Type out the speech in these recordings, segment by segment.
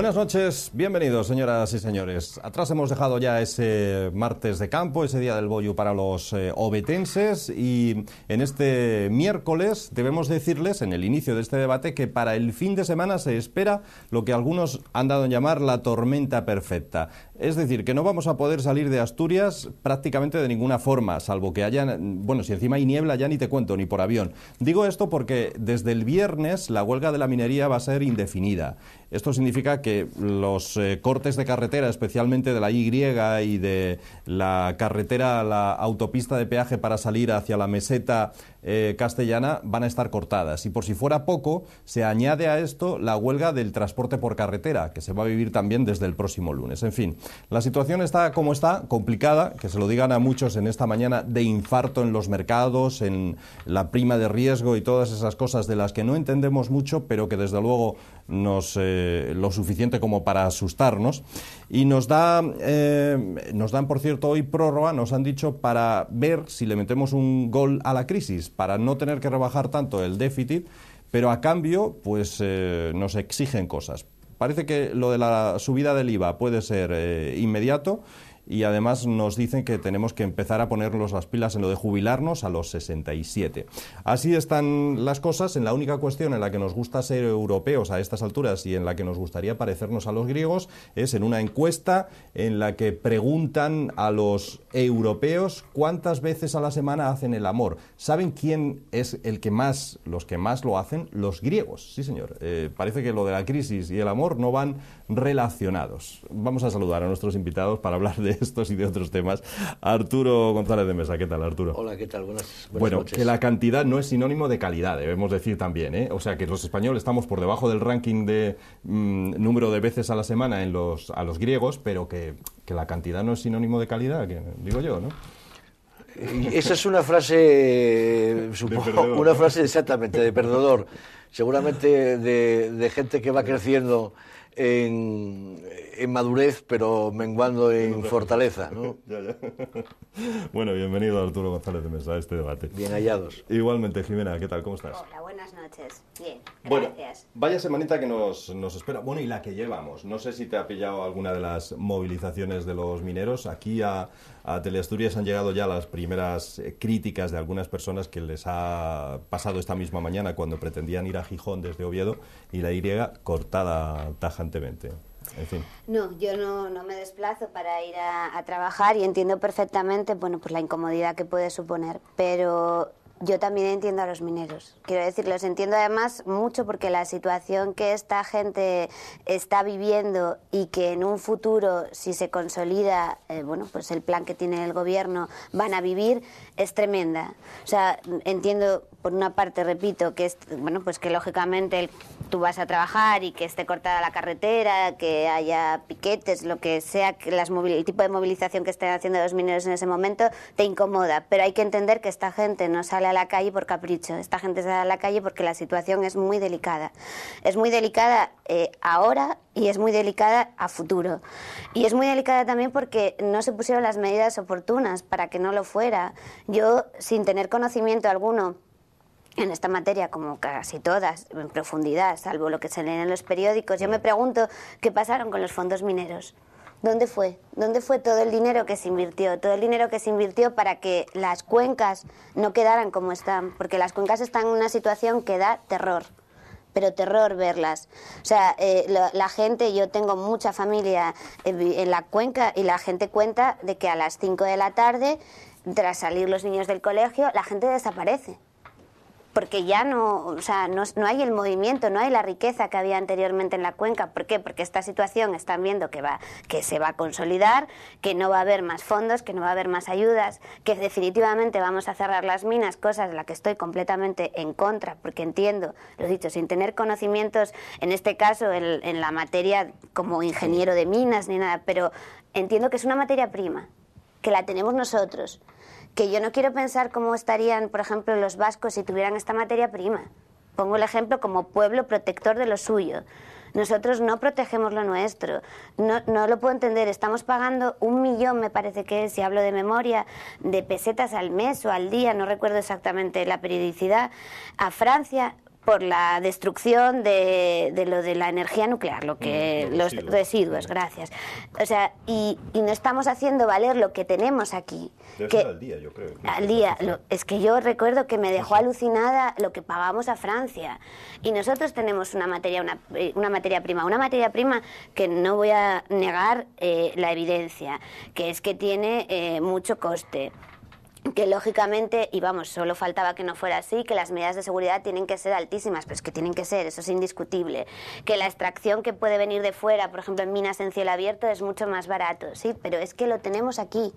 Buenas noches, bienvenidos señoras y señores. Atrás hemos dejado ya ese martes de campo, ese día del bollo para los eh, obetenses y en este miércoles debemos decirles en el inicio de este debate que para el fin de semana se espera lo que algunos han dado en llamar la tormenta perfecta. Es decir, que no vamos a poder salir de Asturias prácticamente de ninguna forma, salvo que haya, bueno, si encima hay niebla ya ni te cuento, ni por avión. Digo esto porque desde el viernes la huelga de la minería va a ser indefinida esto significa que los eh, cortes de carretera, especialmente de la Y y de la carretera, la autopista de peaje para salir hacia la meseta eh, castellana, van a estar cortadas. Y por si fuera poco, se añade a esto la huelga del transporte por carretera, que se va a vivir también desde el próximo lunes. En fin, la situación está como está, complicada, que se lo digan a muchos en esta mañana de infarto en los mercados, en la prima de riesgo y todas esas cosas de las que no entendemos mucho, pero que desde luego nos, eh, lo suficiente como para asustarnos. Y nos, da, eh, nos dan, por cierto, hoy prórroga, nos han dicho, para ver si le metemos un gol a la crisis, para no tener que rebajar tanto el déficit, pero a cambio, pues eh, nos exigen cosas. Parece que lo de la subida del IVA puede ser inmediato y además nos dicen que tenemos que empezar a ponernos las pilas en lo de jubilarnos a los 67. Así están las cosas. En la única cuestión en la que nos gusta ser europeos a estas alturas y en la que nos gustaría parecernos a los griegos es en una encuesta en la que preguntan a los europeos cuántas veces a la semana hacen el amor. ¿Saben quién es el que más, los que más lo hacen? Los griegos. Sí, señor. Eh, parece que lo de la crisis y el amor no van relacionados. Vamos a saludar a nuestros invitados para hablar de estos y de otros temas. Arturo González de Mesa, ¿qué tal Arturo? Hola, ¿qué tal? Buenas, buenas bueno, que la cantidad no es sinónimo de calidad, debemos ¿eh? decir también. ¿eh? O sea, que los españoles estamos por debajo del ranking de mm, número de veces a la semana en los, a los griegos, pero que, la cantidad no es sinónimo de calidad, que digo yo, ¿no? Esa es una frase, supongo, una frase exactamente de perdedor, seguramente de gente que va creciendo en, en madurez, pero menguando en fortaleza. Bueno, bienvenido Arturo González de Mesa a este debate. Bien hallados. Igualmente, Jimena, ¿qué tal? ¿Cómo estás? Hola, buenas noches. Bien, gracias. Bueno, vaya semanita que nos, nos espera. Bueno, y la que llevamos. No sé si te ha pillado alguna de las movilizaciones de los mineros. Aquí a, a Teleasturias han llegado ya las primeras eh, críticas de algunas personas que les ha pasado esta misma mañana cuando pretendían ir a Gijón desde Oviedo y la Y cortada tajantemente. No, yo no, me desplazo para ir a, trabajar y entiendo perfectamente, bueno, pues la incomodidad que puede suponer, pero yo también entiendo a los mineros. Quiero decir, los entiendo además mucho porque la situación que esta gente está viviendo y que en un futuro, si se consolida, eh, bueno, pues el plan que tiene el gobierno, van a vivir, es tremenda. O sea, entiendo por una parte, repito, que es, bueno, pues que lógicamente tú vas a trabajar y que esté cortada la carretera, que haya piquetes, lo que sea, que las el tipo de movilización que estén haciendo los mineros en ese momento te incomoda. Pero hay que entender que esta gente no sale a la calle por capricho, esta gente sale a la calle porque la situación es muy delicada. Es muy delicada eh, ahora y es muy delicada a futuro. Y es muy delicada también porque no se pusieron las medidas oportunas para que no lo fuera. Yo, sin tener conocimiento alguno, en esta materia, como casi todas, en profundidad, salvo lo que se lee en los periódicos. Yo me mm. pregunto qué pasaron con los fondos mineros. ¿Dónde fue? ¿Dónde fue todo el dinero que se invirtió? Todo el dinero que se invirtió para que las cuencas no quedaran como están, porque las cuencas están en una situación que da terror pero terror verlas. O sea, eh, la, gente, yo tengo mucha familia eh, en la cuenca y la gente cuenta de que a las 5 de la tarde, tras salir los niños del colegio, la gente desaparece porque ya no, o sea, no, hay el movimiento, no hay la riqueza que había anteriormente en la cuenca. ¿Por qué? Porque esta situación están viendo que, va, que se va a consolidar, que no va a haber más fondos, que no va a haber más ayudas, que definitivamente vamos a cerrar las minas, cosas de la que estoy completamente en contra, porque entiendo, lo he dicho, sin tener conocimientos, en este caso en la materia como ingeniero de minas ni nada, pero entiendo que es una materia prima, que la tenemos nosotros que yo no quiero pensar cómo estarían, por ejemplo, los vascos si tuvieran esta materia prima. Pongo el ejemplo como pueblo protector de lo suyo. Nosotros no protegemos lo nuestro. No, no, lo puedo entender. Estamos pagando un millón, me parece que es, si hablo de memoria, de pesetas al mes o al día, no recuerdo exactamente la periodicidad, a Francia por la destrucción de, de, lo de la energía nuclear, lo que mm, los, residuos. gracias. O sea, y, no estamos haciendo valer lo que tenemos aquí. es al día, yo creo. Al día. es que yo recuerdo que me dejó alucinada lo que pagamos a Francia. Y nosotros tenemos una materia, una, eh, una materia prima, una materia prima que no voy a negar eh, la evidencia, que es que tiene eh, mucho coste que lógicamente, y vamos, solo faltaba que no fuera así, que las medidas de seguridad tienen que ser altísimas, pero es que tienen que ser, eso es indiscutible. Que la extracción que puede venir de fuera, por ejemplo, en minas en cielo abierto, es mucho más barato, sí, pero es que lo tenemos aquí,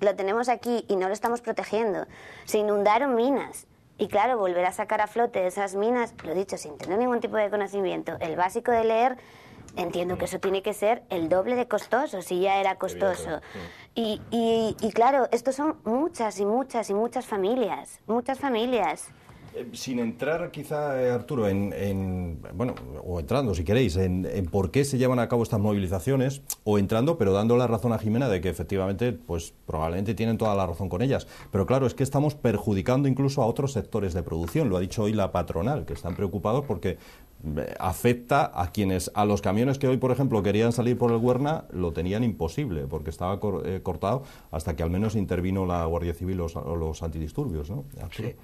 lo tenemos aquí y no lo estamos protegiendo. Se inundaron minas. Y claro, volver a sacar a flote esas minas, lo dicho, sin tener ningún tipo de conocimiento, el básico de leer Entiendo que eso tiene que ser el doble de costoso, si ya era costoso. Y, y, claro, estos son muchas y muchas y muchas familias, muchas familias. Eh, sin entrar quizá, eh, Arturo, en, bueno, o entrando si queréis, en, por qué se llevan a cabo estas movilizaciones, o entrando, pero dando la razón a Jimena de que efectivamente, pues probablemente tienen toda la razón con ellas. Pero claro, es que estamos perjudicando incluso a otros sectores de producción, lo ha dicho hoy la patronal, que están preocupados porque eh, afecta a quienes, a los camiones que hoy, por ejemplo, querían salir por el Huerna, lo tenían imposible, porque estaba cortado hasta que al menos intervino la Guardia Civil o los, los, antidisturbios, ¿no? Sí.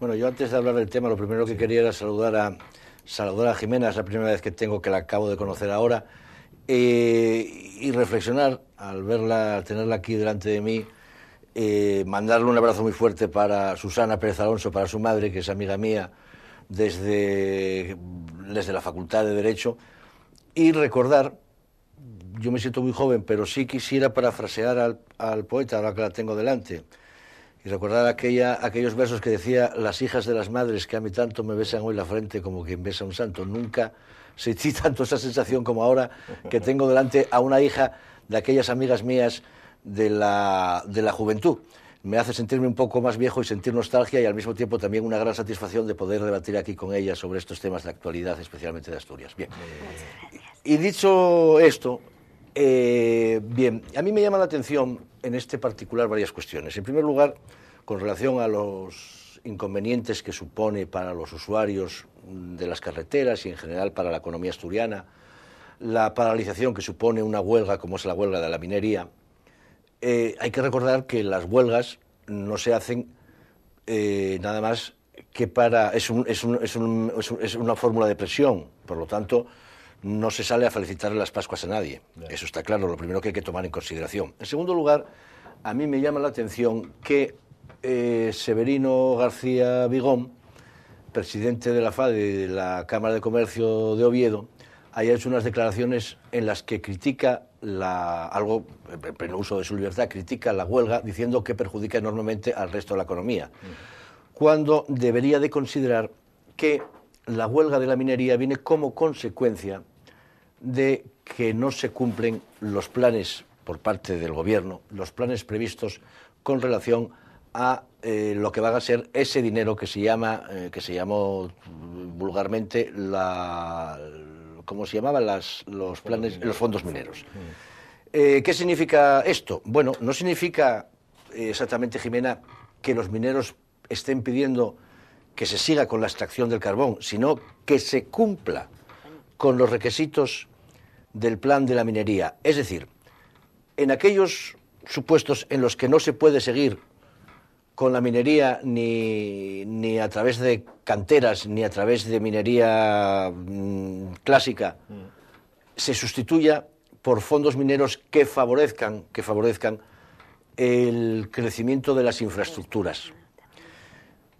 Bueno, yo antes de hablar del tema, lo primero que quería era saludar a Salvadora Jimena, es la primera vez que tengo que la acabo de conocer ahora, eh, y reflexionar al verla, al tenerla aquí delante de mí, eh, mandarle un abrazo muy fuerte para Susana Pérez Alonso, para su madre, que es amiga mía desde, desde la Facultad de Derecho, y recordar, yo me siento muy joven, pero sí quisiera parafrasear al, al poeta, ahora que la tengo delante, y recordar aquella, aquellos versos que decía las hijas de las madres que a mí tanto me besan hoy la frente como quien besa un santo. Nunca sentí tanto esa sensación como ahora que tengo delante a una hija de aquellas amigas mías de la, de la juventud. Me hace sentirme un poco más viejo y sentir nostalgia y al mismo tiempo también una gran satisfacción de poder debatir aquí con ella sobre estos temas de actualidad, especialmente de Asturias. Bien. Y dicho esto, eh, bien, a mí me llama la atención en este particular varias cuestiones. En primer lugar, con relación a los inconvenientes que supone para los usuarios de las carreteras y en general para la economía asturiana, la paralización que supone una huelga como es la huelga de la minería, eh, hay que recordar que las huelgas no se hacen eh, nada más que para... es una fórmula de presión, por lo tanto no se sale a felicitarle las Pascuas a nadie. Eso está claro, lo primero que hay que tomar en consideración. En segundo lugar, a mí me llama la atención que eh, Severino García Vigón, presidente de la FAD de la Cámara de Comercio de Oviedo, haya hecho unas declaraciones en las que critica la, algo, en pleno uso de su libertad, critica la huelga diciendo que perjudica enormemente al resto de la economía, mm. cuando debería de considerar que la huelga de la minería viene como consecuencia de que no se cumplen los planes por parte del Gobierno, los planes previstos con relación a eh, lo que va a ser ese dinero que se llama, eh, que se llamó mm, vulgarmente la, se llamaban las, los planes, los fondos mineros? Eh, ¿Qué significa esto? Bueno, no significa exactamente, Jimena, que los mineros estén pidiendo que se siga con la extracción del carbón, sino que se cumpla con los requisitos del plan de la minería. Es decir, en aquellos supuestos en los que no se puede seguir con la minería ni, a través de canteras ni a través de minería mm, clásica, mm. se sustituya por fondos mineros que favorezcan, que favorezcan el crecimiento de las infraestructuras.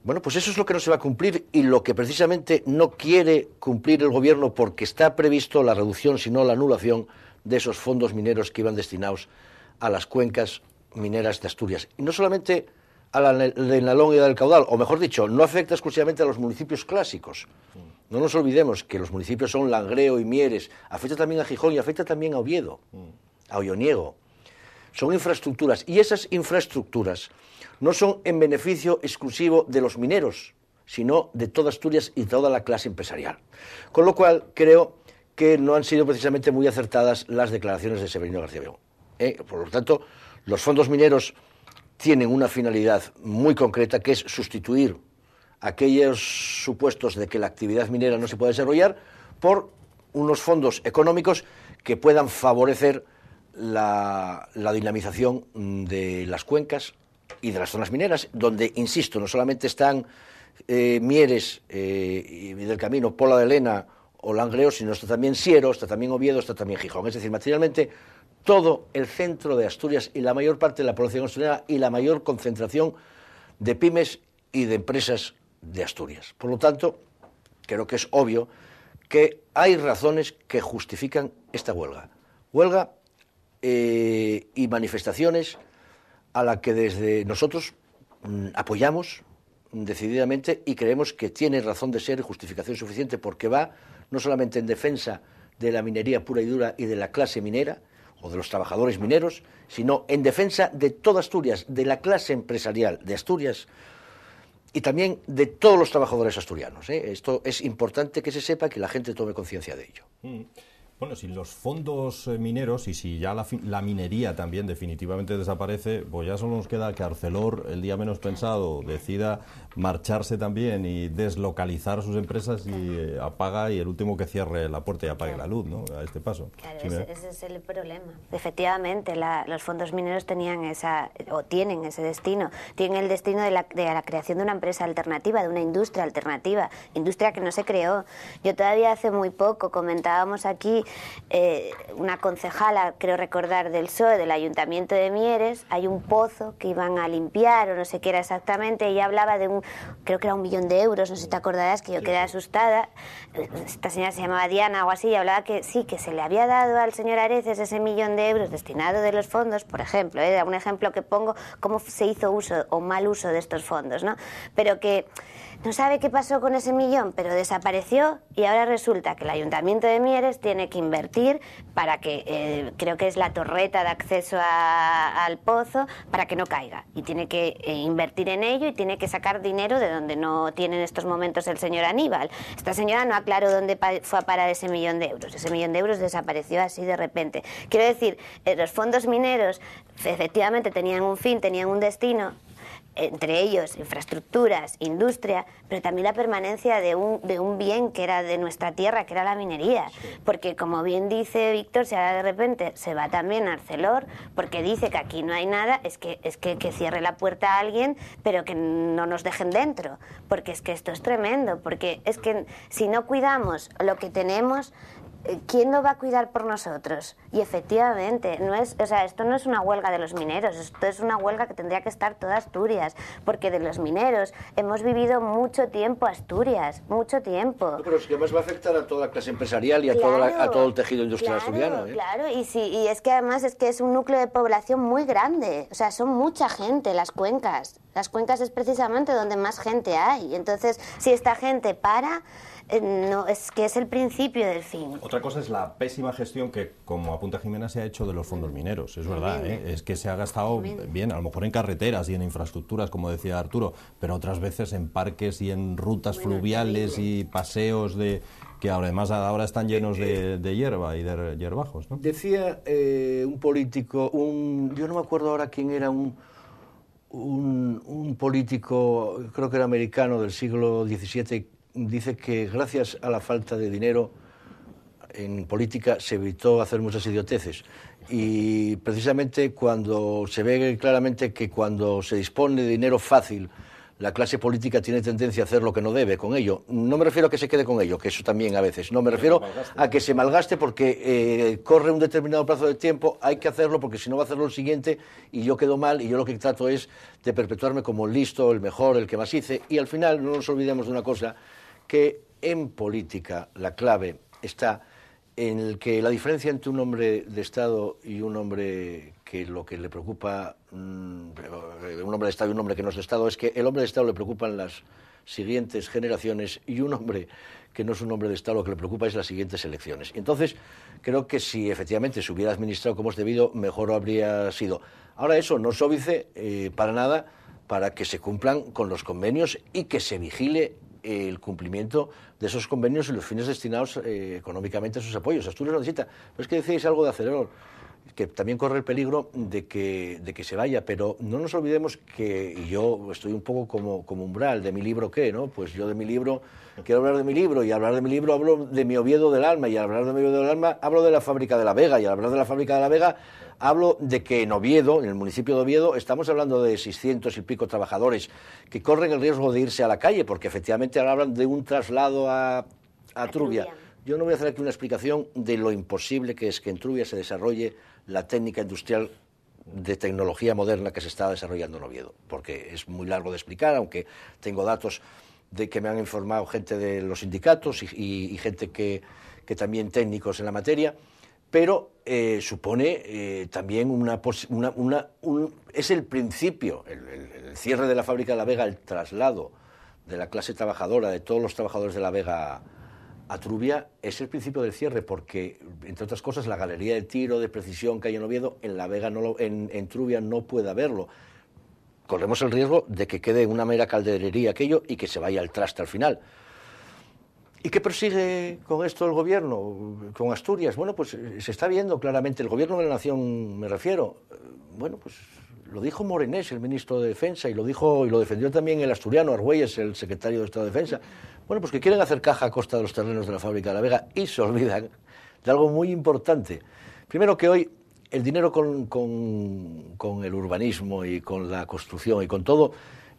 Bueno, pues eso es lo que no se va a cumplir y lo que precisamente no quiere cumplir el Gobierno porque está previsto la reducción, si no la anulación, de esos fondos mineros que iban destinados a las cuencas mineras de Asturias. Y no solamente a la Nalón y del Caudal, o mejor dicho, no afecta exclusivamente a los municipios clásicos. No nos olvidemos que los municipios son Langreo y Mieres, afecta también a Gijón y afecta también a Oviedo, a Olloniego son infraestructuras y esas infraestructuras no son en beneficio exclusivo de los mineros, sino de toda Asturias y toda la clase empresarial. Con lo cual, creo que no han sido precisamente muy acertadas las declaraciones de Severino García Bego. Eh, por lo tanto, los fondos mineros tienen una finalidad muy concreta, que es sustituir aquellos supuestos de que la actividad minera no se puede desarrollar por unos fondos económicos que puedan favorecer la, dinamización de las cuencas y de las zonas mineras, donde, insisto, no solamente están eh, Mieres eh, y del Camino, Pola de Elena o Langreo, sino está también Siero, está también Oviedo, está también Gijón. Es decir, materialmente todo el centro de Asturias y la mayor parte de la población asturiana y la mayor concentración de pymes y de empresas de Asturias. Por lo tanto, creo que es obvio que hay razones que justifican esta huelga. Huelga eh, y manifestaciones a la que desde nosotros mm, apoyamos decididamente y creemos que tiene razón de ser y justificación suficiente porque va no solamente en defensa de la minería pura y dura y de la clase minera o de los trabajadores mineros, sino en defensa de toda Asturias, de la clase empresarial de Asturias y también de todos los trabajadores asturianos. ¿eh? Esto es importante que se sepa, que la gente tome conciencia de ello. Mm. Bueno, si los fondos eh, mineros y si ya la, minería también definitivamente desaparece, pues ya solo nos queda que Arcelor, el día menos pensado, decida marcharse también y deslocalizar sus empresas y eh, apaga y el último que cierre la puerta y apague la luz, ¿no? A este paso. Claro, ese, es el problema. Efectivamente, los fondos mineros tenían esa, o tienen ese destino, tienen el destino de la, de la creación de una empresa alternativa, de una industria alternativa, industria que no se creó. Yo todavía hace muy poco comentábamos aquí eh, una concejala, creo recordar, del PSOE, del Ayuntamiento de Mieres, hay un pozo que iban a limpiar o no sé qué era exactamente, ella hablaba de un, creo que era un millón de euros, no sé si te acordarás, que yo quedé asustada, esta señora se llamaba Diana o así, y hablaba que sí, que se le había dado al señor Areces ese millón de euros destinado de los fondos, por ejemplo, ¿eh? un ejemplo que pongo, cómo se hizo uso o mal uso de estos fondos, ¿no? Pero que no sabe qué pasó con ese millón, pero desapareció y ahora resulta que el Ayuntamiento de Mieres tiene que invertir para que, eh, creo que es la torreta de acceso al pozo, para que no caiga. Y tiene que eh, invertir en ello y tiene que sacar dinero de donde no tiene en estos momentos el señor Aníbal. Esta señora no aclaró dónde fue a parar ese millón de euros. Ese millón de euros desapareció así de repente. Quiero decir, eh, los fondos mineros efectivamente tenían un fin, tenían un destino, entre ellos infraestructuras, industria, pero también la permanencia de un, de un bien que era de nuestra tierra, que era la minería. Porque como bien dice Víctor, si ahora de repente se va también a Arcelor, porque dice que aquí no hay nada, es que, es que, que cierre la puerta a alguien, pero que no nos dejen dentro. Porque es que esto es tremendo, porque es que si no cuidamos lo que tenemos, eh, ¿quién no va a cuidar por nosotros? Y efectivamente, no es, o sea, esto no es una huelga de los mineros, esto es una huelga que tendría que estar toda Asturias, porque de los mineros hemos vivido mucho tiempo Asturias, mucho tiempo. pero es que además va a afectar a toda la clase empresarial y a, todo el tejido industrial asturiano. ¿eh? Claro, y, sí, y es que además es que es un núcleo de población muy grande, o sea, son mucha gente las cuencas. Las cuencas es precisamente donde más gente hay. Entonces, si esta gente para, eh, no, es que es el principio del fin. Otra cosa es la pésima gestión que, como apunta Jimena, se ha hecho de los fondos mineros. Es verdad, ¿eh? es que se ha gastado bien, a lo mejor en carreteras y en infraestructuras, como decía Arturo, pero otras veces en parques y en rutas fluviales y paseos de que además ahora están llenos de, eh, hierba y de hierbajos. Decía un político, un, yo no me acuerdo ahora quién era un un, político, creo que era americano del siglo XVII, dice que gracias a la falta de dinero en política se evitó hacer muchas idioteces. Y precisamente cuando se ve claramente que cuando se dispone de dinero fácil, la clase política tiene tendencia a hacer lo que no debe con ello. No me refiero a que se quede con ello, que eso también a veces. No me refiero a que se malgaste porque eh, corre un determinado plazo de tiempo, hay que hacerlo porque si no va a hacerlo el siguiente y yo quedo mal y yo lo que trato es de perpetuarme como listo, el mejor, el que más hice. Y al final no nos olvidemos de una cosa, que en política la clave está en que la diferencia entre un hombre de Estado y un hombre que lo que le preocupa mm, un hombre de Estado y un hombre que no es de Estado es que el hombre de Estado le preocupan las siguientes generaciones y un hombre que no es un hombre de Estado lo que le preocupa es las siguientes elecciones. Entonces, creo que si efectivamente se hubiera administrado como es debido, mejor habría sido. Ahora eso no es óbice eh, para nada para que se cumplan con los convenios y que se vigile el cumplimiento de esos convenios y los fines destinados eh, económicamente a sus apoyos. Asturias lo necesita. Pero es que decíais algo de acelerador que también corre el peligro de que, de que se vaya, pero no nos olvidemos que yo estoy un poco como, como umbral de mi libro qué, ¿no? Pues yo de mi libro quiero hablar de mi libro y al hablar de mi libro hablo de mi Oviedo del alma y al hablar de mi Oviedo del alma hablo de la fábrica de la Vega y al hablar de la fábrica de la Vega hablo de que en Oviedo, en el municipio de Oviedo, estamos hablando de 600 y pico trabajadores que corren el riesgo de irse a la calle porque efectivamente ahora hablan de un traslado a, a Trubia. Yo no voy a hacer aquí una explicación de lo imposible que es que en Trubia se desarrolle la técnica industrial de tecnología moderna que se está desarrollando en Oviedo, porque es muy largo de explicar, aunque tengo datos de que me han informado gente de los sindicatos y, gente que, también técnicos en la materia, pero eh, supone eh, también una, es el principio, el, cierre de la fábrica de La Vega, el traslado de la clase trabajadora, de todos los trabajadores de La Vega a Trubia es el principio del cierre porque, entre otras cosas, la galería de tiro de precisión que hay en Oviedo, en La Vega, no lo, en, Trubia no puede haberlo. Corremos el riesgo de que quede una mera calderería aquello y que se vaya al traste al final. ¿Y qué persigue con esto el gobierno, con Asturias? Bueno, pues eh, se está viendo claramente, el gobierno de la nación me refiero. Eh, bueno, pues lo dijo Morenés, el ministro de Defensa, y lo dijo y lo defendió también el asturiano Argüelles, el secretario de Estado de Defensa. Bueno, pues que quieren hacer caja a costa de los terrenos de la fábrica de La Vega y se olvidan de algo muy importante. Primero que hoy el dinero con, con el urbanismo y con la construcción y con todo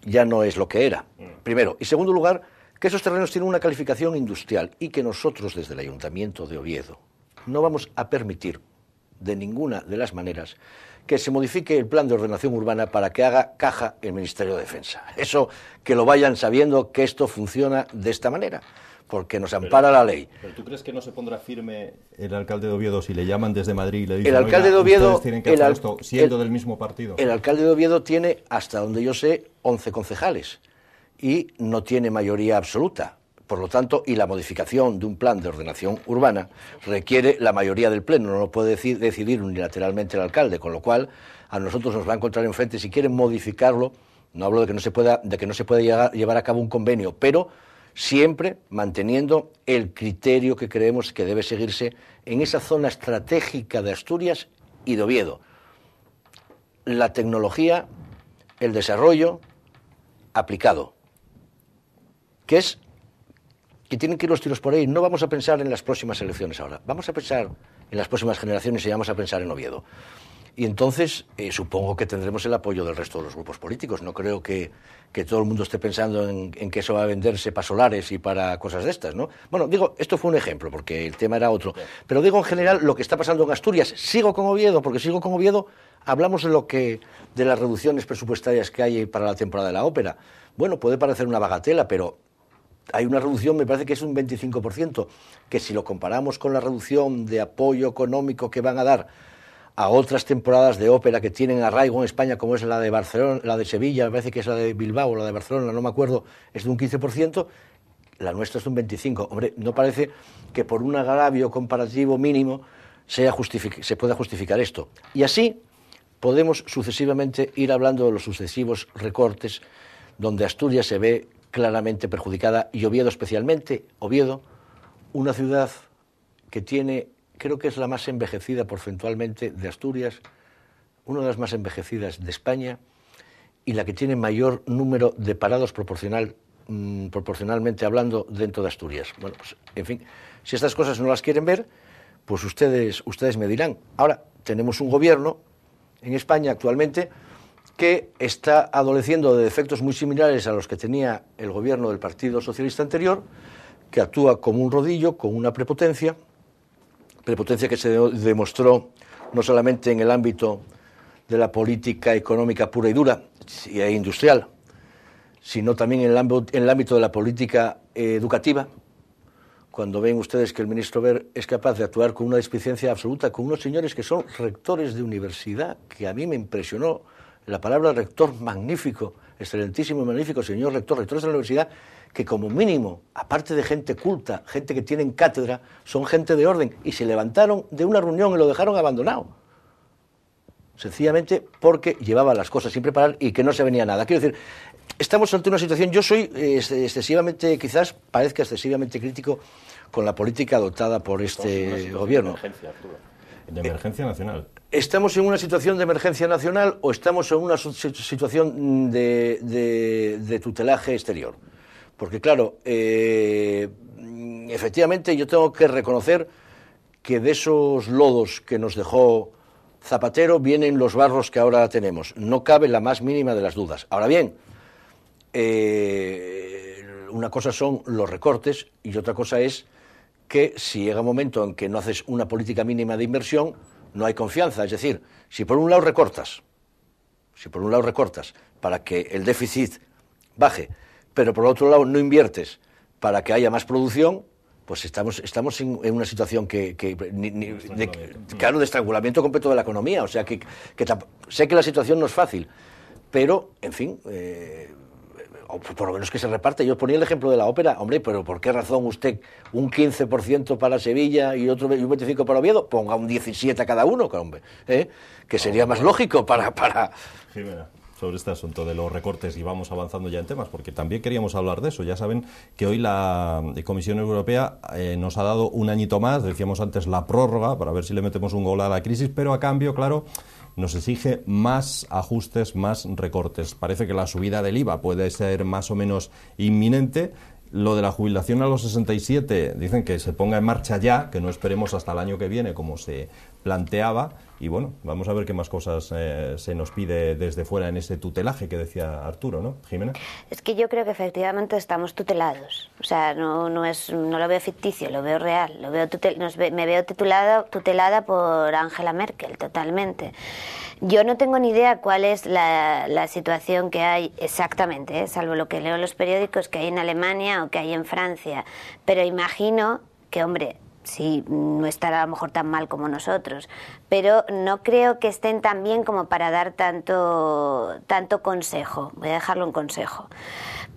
ya no es lo que era. Primero. Y segundo lugar, que esos terrenos tienen una calificación industrial y que nosotros desde el Ayuntamiento de Oviedo no vamos a permitir de ninguna de las maneras que se modifique el plan de ordenación urbana para que haga caja el Ministerio de Defensa. Eso que lo vayan sabiendo que esto funciona de esta manera porque nos ampara la ley. ¿Pero tú crees que no se pondrá firme el alcalde de Oviedo si le llaman desde Madrid y le dicen, el alcalde de Oviedo, tienen que hacer esto siendo del mismo partido? El alcalde de Oviedo tiene, hasta donde yo sé, 11 concejales y no tiene mayoría absoluta. Por lo tanto, y la modificación de un plan de ordenación urbana requiere la mayoría del Pleno, no lo puede decidir unilateralmente el alcalde, con lo cual a nosotros nos va a encontrar enfrente si quieren modificarlo. No hablo de que no se pueda, de que no se pueda llevar a cabo un convenio, pero siempre manteniendo el criterio que creemos que debe seguirse en esa zona estratégica de Asturias y de Oviedo. La tecnología, el desarrollo aplicado, que es que tienen que ir los tiros por ahí. No vamos a pensar en las próximas elecciones ahora. Vamos a pensar en las próximas generaciones y vamos a pensar en Oviedo. Y entonces eh, supongo que tendremos el apoyo del resto de los grupos políticos. No creo que, todo el mundo esté pensando en, que eso va a venderse para solares y para cosas de estas, ¿no? Bueno, digo, esto fue un ejemplo porque el tema era otro. Pero digo en general lo que está pasando en Asturias. Sigo con Oviedo porque sigo con Oviedo. Hablamos de lo que de las reducciones presupuestarias que hay para la temporada de la ópera. Bueno, puede parecer una bagatela, pero hay una reducción, me parece que es un 25%, que si lo comparamos con la reducción de apoyo económico que van a dar a otras temporadas de ópera que tienen arraigo en España, como es la de Barcelona, la de Sevilla, me parece que es la de Bilbao, la de Barcelona, no me acuerdo, es de un 15%, la nuestra es de un 25%. Hombre, no parece que por un agravio comparativo mínimo se pueda justificar esto. Y así podemos sucesivamente ir hablando de los sucesivos recortes donde Asturias se ve claramente perjudicada y Oviedo especialmente. Oviedo, una ciudad que tiene, creo que es la más envejecida porcentualmente de Asturias, una de las más envejecidas de España y la que tiene mayor número de parados proporcional, mm, proporcionalmente hablando dentro de Asturias. Bueno, pues, en fin, si estas cosas no las quieren ver, pues ustedes, ustedes me dirán. Ahora, tenemos un gobierno en España actualmente que está adoleciendo de defectos muy similares a los que tenía el gobierno del Partido Socialista anterior, que actúa como un rodillo, con una prepotencia, prepotencia que se demostró no solamente en el ámbito de la política económica pura y dura e industrial, sino también en el ámbito, de la política educativa, cuando ven ustedes que el ministro Ver es capaz de actuar con una despiciencia absoluta con unos señores que son rectores de universidad, que a mí me impresionó la palabra rector magnífico, excelentísimo y magnífico señor rector, rector de la universidad, que como mínimo, aparte de gente culta, gente que tiene cátedra, son gente de orden y se levantaron de una reunión y lo dejaron abandonado. Sencillamente porque llevaba las cosas sin preparar y que no se venía nada. Quiero decir, estamos ante una situación, yo soy eh, excesivamente, quizás parezca excesivamente crítico con la política adoptada por este gobierno. De emergencia, De emergencia nacional. ¿Estamos en una situación de emergencia nacional o estamos en una situación de, tutelaje exterior? Porque claro, eh, efectivamente yo tengo que reconocer que de esos lodos que nos dejó Zapatero vienen los barros que ahora tenemos. No cabe la más mínima de las dudas. Ahora bien, eh, una cosa son los recortes y otra cosa es que si llega un momento en que no haces una política mínima de inversión, no hay confianza. Es decir, si por un lado recortas, si por un lado recortas para que el déficit baje, pero por otro lado no inviertes para que haya más producción, pues estamos, estamos en, una situación que, que de, estrangulamiento completo de la economía. O sea, que, sé que la situación no es fácil, pero, en fin, eh, por lo menos que se reparte. Yo ponía el ejemplo de la ópera, hombre, pero ¿por qué razón usted un 15% para Sevilla y otro un 25% para Oviedo? Ponga un 17% a cada uno, hombre, ¿eh? que sería más lógico para... para... sobre este asunto de los recortes y vamos avanzando ya en temas, porque también queríamos hablar de eso. Ya saben que hoy la Comisión Europea eh, nos ha dado un añito más, decíamos antes la prórroga, para ver si le metemos un gol a la crisis, pero a cambio, claro, nos exige más ajustes, más recortes. Parece que la subida del IVA puede ser más o menos inminente, lo de la jubilación a los 67 dicen que se ponga en marcha ya, que no esperemos hasta el año que viene como se planteaba, y bueno, vamos a ver qué más cosas eh, se nos pide desde fuera en ese tutelaje que decía Arturo, ¿no? Jimena. Es que yo creo que efectivamente estamos tutelados. O sea, no, es, no lo veo ficticio, lo veo real. Lo veo tutel, me veo titulada, tutelada por Angela Merkel, totalmente. Yo no tengo ni idea cuál es la, situación que hay exactamente, ¿eh? salvo lo que leo en los periódicos que hay en Alemania o que hay en Francia. Pero imagino que, hombre, ...si no estará a lo mejor tan mal como nosotros, pero no creo que estén tan bien como para dar tanto, tanto consejo. Voy a dejarlo en consejo,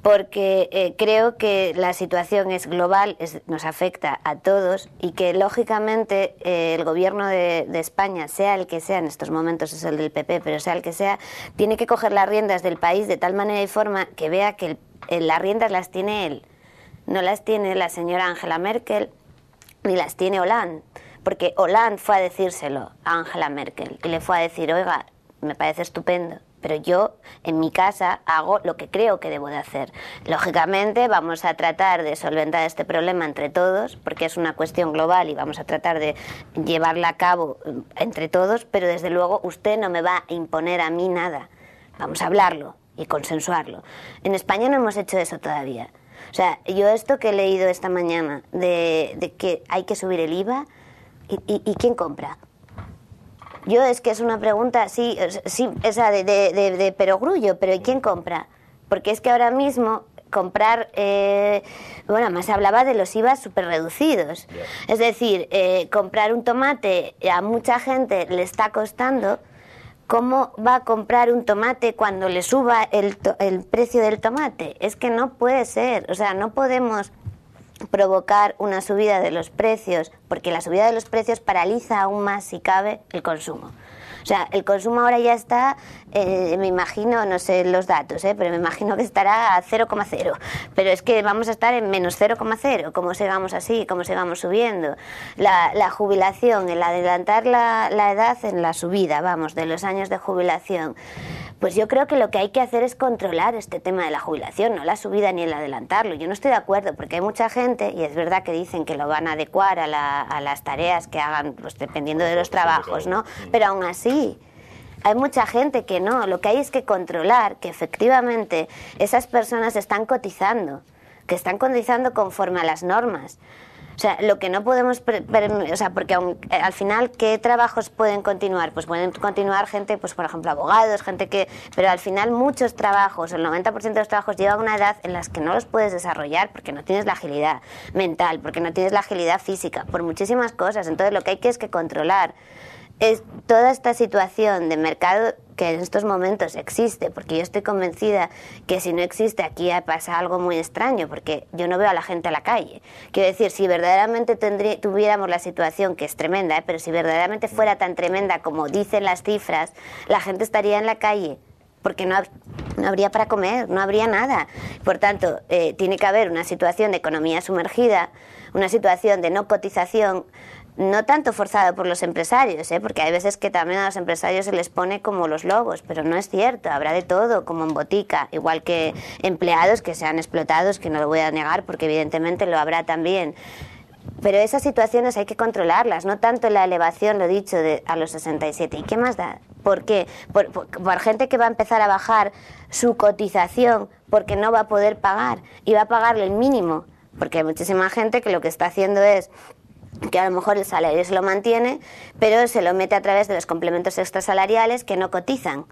porque eh, creo que la situación es global, nos afecta a todos y que lógicamente eh, el gobierno de, España, sea el que sea, en estos momentos es el del PP, pero sea el que sea, tiene que coger las riendas del país de tal manera y forma que vea que las riendas las tiene él. No las tiene la señora Angela Merkel, ni las tiene Hollande, porque Hollande fue a decírselo a Angela Merkel y le fue a decir, oiga, me parece estupendo, pero yo en mi casa hago lo que creo que debo de hacer. Lógicamente vamos a tratar de solventar este problema entre todos, porque es una cuestión global y vamos a tratar de llevarla a cabo mm, entre todos, pero desde luego usted no me va a imponer a mí nada. Vamos a hablarlo y consensuarlo. En España no hemos hecho eso todavía. O sea, yo esto que he leído esta mañana de, que hay que subir el IVA, ¿y, quién compra? Yo es que es una pregunta, sí, esa de, de, de, perogrullo, pero ¿y quién compra? Porque es que ahora mismo comprar, eh, bueno, más hablaba de los IVA súper reducidos. Es decir, eh, comprar un tomate a mucha gente le está costando ¿Cómo va a comprar un tomate cuando le suba el, precio del tomate? Es que no puede ser. O sea, no podemos provocar una subida de los precios, porque la subida de los precios paraliza aún más, si cabe, el consumo. O sea, el consumo ahora ya está, eh, me imagino, no sé los datos, eh, pero me imagino que estará a 0,0. Pero es que vamos a estar en menos 0,0, como sigamos así, como sigamos subiendo. La, jubilación, el adelantar la, la edad en la subida, vamos, de los años de jubilación pues yo creo que lo que hay que hacer es controlar este tema de la jubilación, no la subida ni el adelantarlo. Yo no estoy de acuerdo porque hay mucha gente, y es verdad que dicen que lo van a adecuar a, las tareas que hagan, pues, dependiendo de los trabajos, ¿no? Mm. Pero aún así, hay mucha gente que no. Lo que hay es que controlar que efectivamente esas personas están cotizando, que están cotizando conforme a las normas. O sea, lo que no podemos, o sea, porque eh, al final, ¿qué trabajos pueden continuar? Pues pueden continuar gente, pues por ejemplo, abogados, gente que, pero al final muchos trabajos, el 90% de los trabajos lleva una edad en las que no los puedes desarrollar porque no tienes la agilidad mental, porque no tienes la agilidad física, por muchísimas cosas. Entonces, lo que hay que es que controlar es toda esta situación de mercado que en estos momentos existe, porque yo estoy convencida que si no existe aquí pasa algo muy extraño, porque yo no veo a la gente a la calle. Quiero decir, si verdaderamente tuviéramos la situación, que es tremenda, ¿eh? pero si verdaderamente fuera tan tremenda como dicen las cifras, la gente estaría en la calle porque no, no, habría para comer, no habría nada. Por tanto, eh, tiene que haber una situación de economía sumergida, una situación de no cotización no tanto forzado por los empresarios, ¿eh? porque hay veces que también a los empresarios se les pone como los lobos, pero no es cierto, habrá de todo, como en botica, igual que empleados que sean explotados, que no lo voy a negar, porque evidentemente lo habrá también. Pero esas situaciones hay que controlarlas, no tanto la elevación, lo dicho, a los 67. ¿Y qué más da? ¿Por qué? Por, por, gente que va a empezar a bajar su cotización porque no va a poder pagar y va a pagarle el mínimo. Porque hay muchísima gente que lo que está haciendo es que a lo mejor el salario se lo mantiene, pero se lo mete a través de los complementos extrasalariales que no cotizan.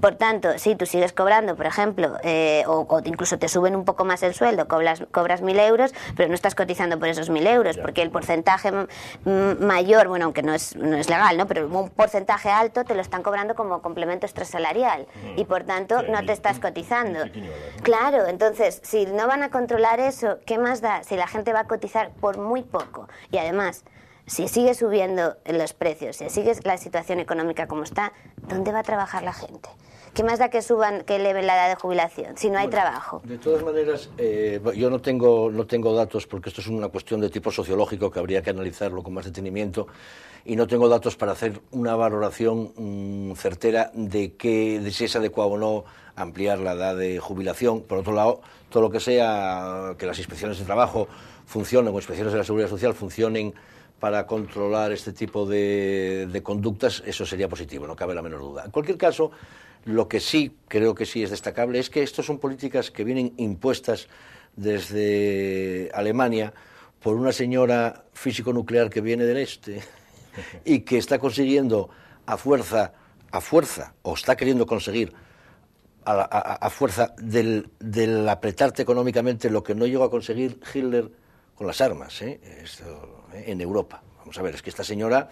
Por tanto, si tú sigues cobrando, por ejemplo, eh, o, incluso te suben un poco más el sueldo, cobras, cobras euros, pero no estás cotizando por esos mil euros, porque el porcentaje mayor, bueno, aunque no es, no es legal, ¿no? pero un porcentaje alto te lo están cobrando como complemento extrasalarial mm. y por tanto no te estás cotizando. Claro, entonces, si no van a controlar eso, ¿qué más da si la gente va a cotizar por muy poco? Y además, si sigue subiendo los precios, si sigue la situación económica como está, ¿dónde va a trabajar la gente? ¿Qué más da que suban, que eleven la edad de jubilación si no hay trabajo? De todas maneras, eh, yo no tengo, no tengo datos porque esto es una cuestión de tipo sociológico que habría que analizarlo con más detenimiento y no tengo datos para hacer una valoración mm, certera de, que, de si es adecuado o no ampliar la edad de jubilación. Por otro lado, todo lo que sea que las inspecciones de trabajo funcionen o inspecciones de la seguridad social funcionen para controlar este tipo de, de conductas, eso sería positivo, no cabe la menor duda. En cualquier caso, lo que sí creo que sí es destacable es que estas son políticas que vienen impuestas desde Alemania por una señora físico nuclear que viene del este y que está consiguiendo a fuerza, a fuerza, o está queriendo conseguir a, fuerza del, apretarte económicamente lo que no llegó a conseguir Hitler con las armas ¿eh? ¿eh? en Europa. Vamos a ver, es que esta señora,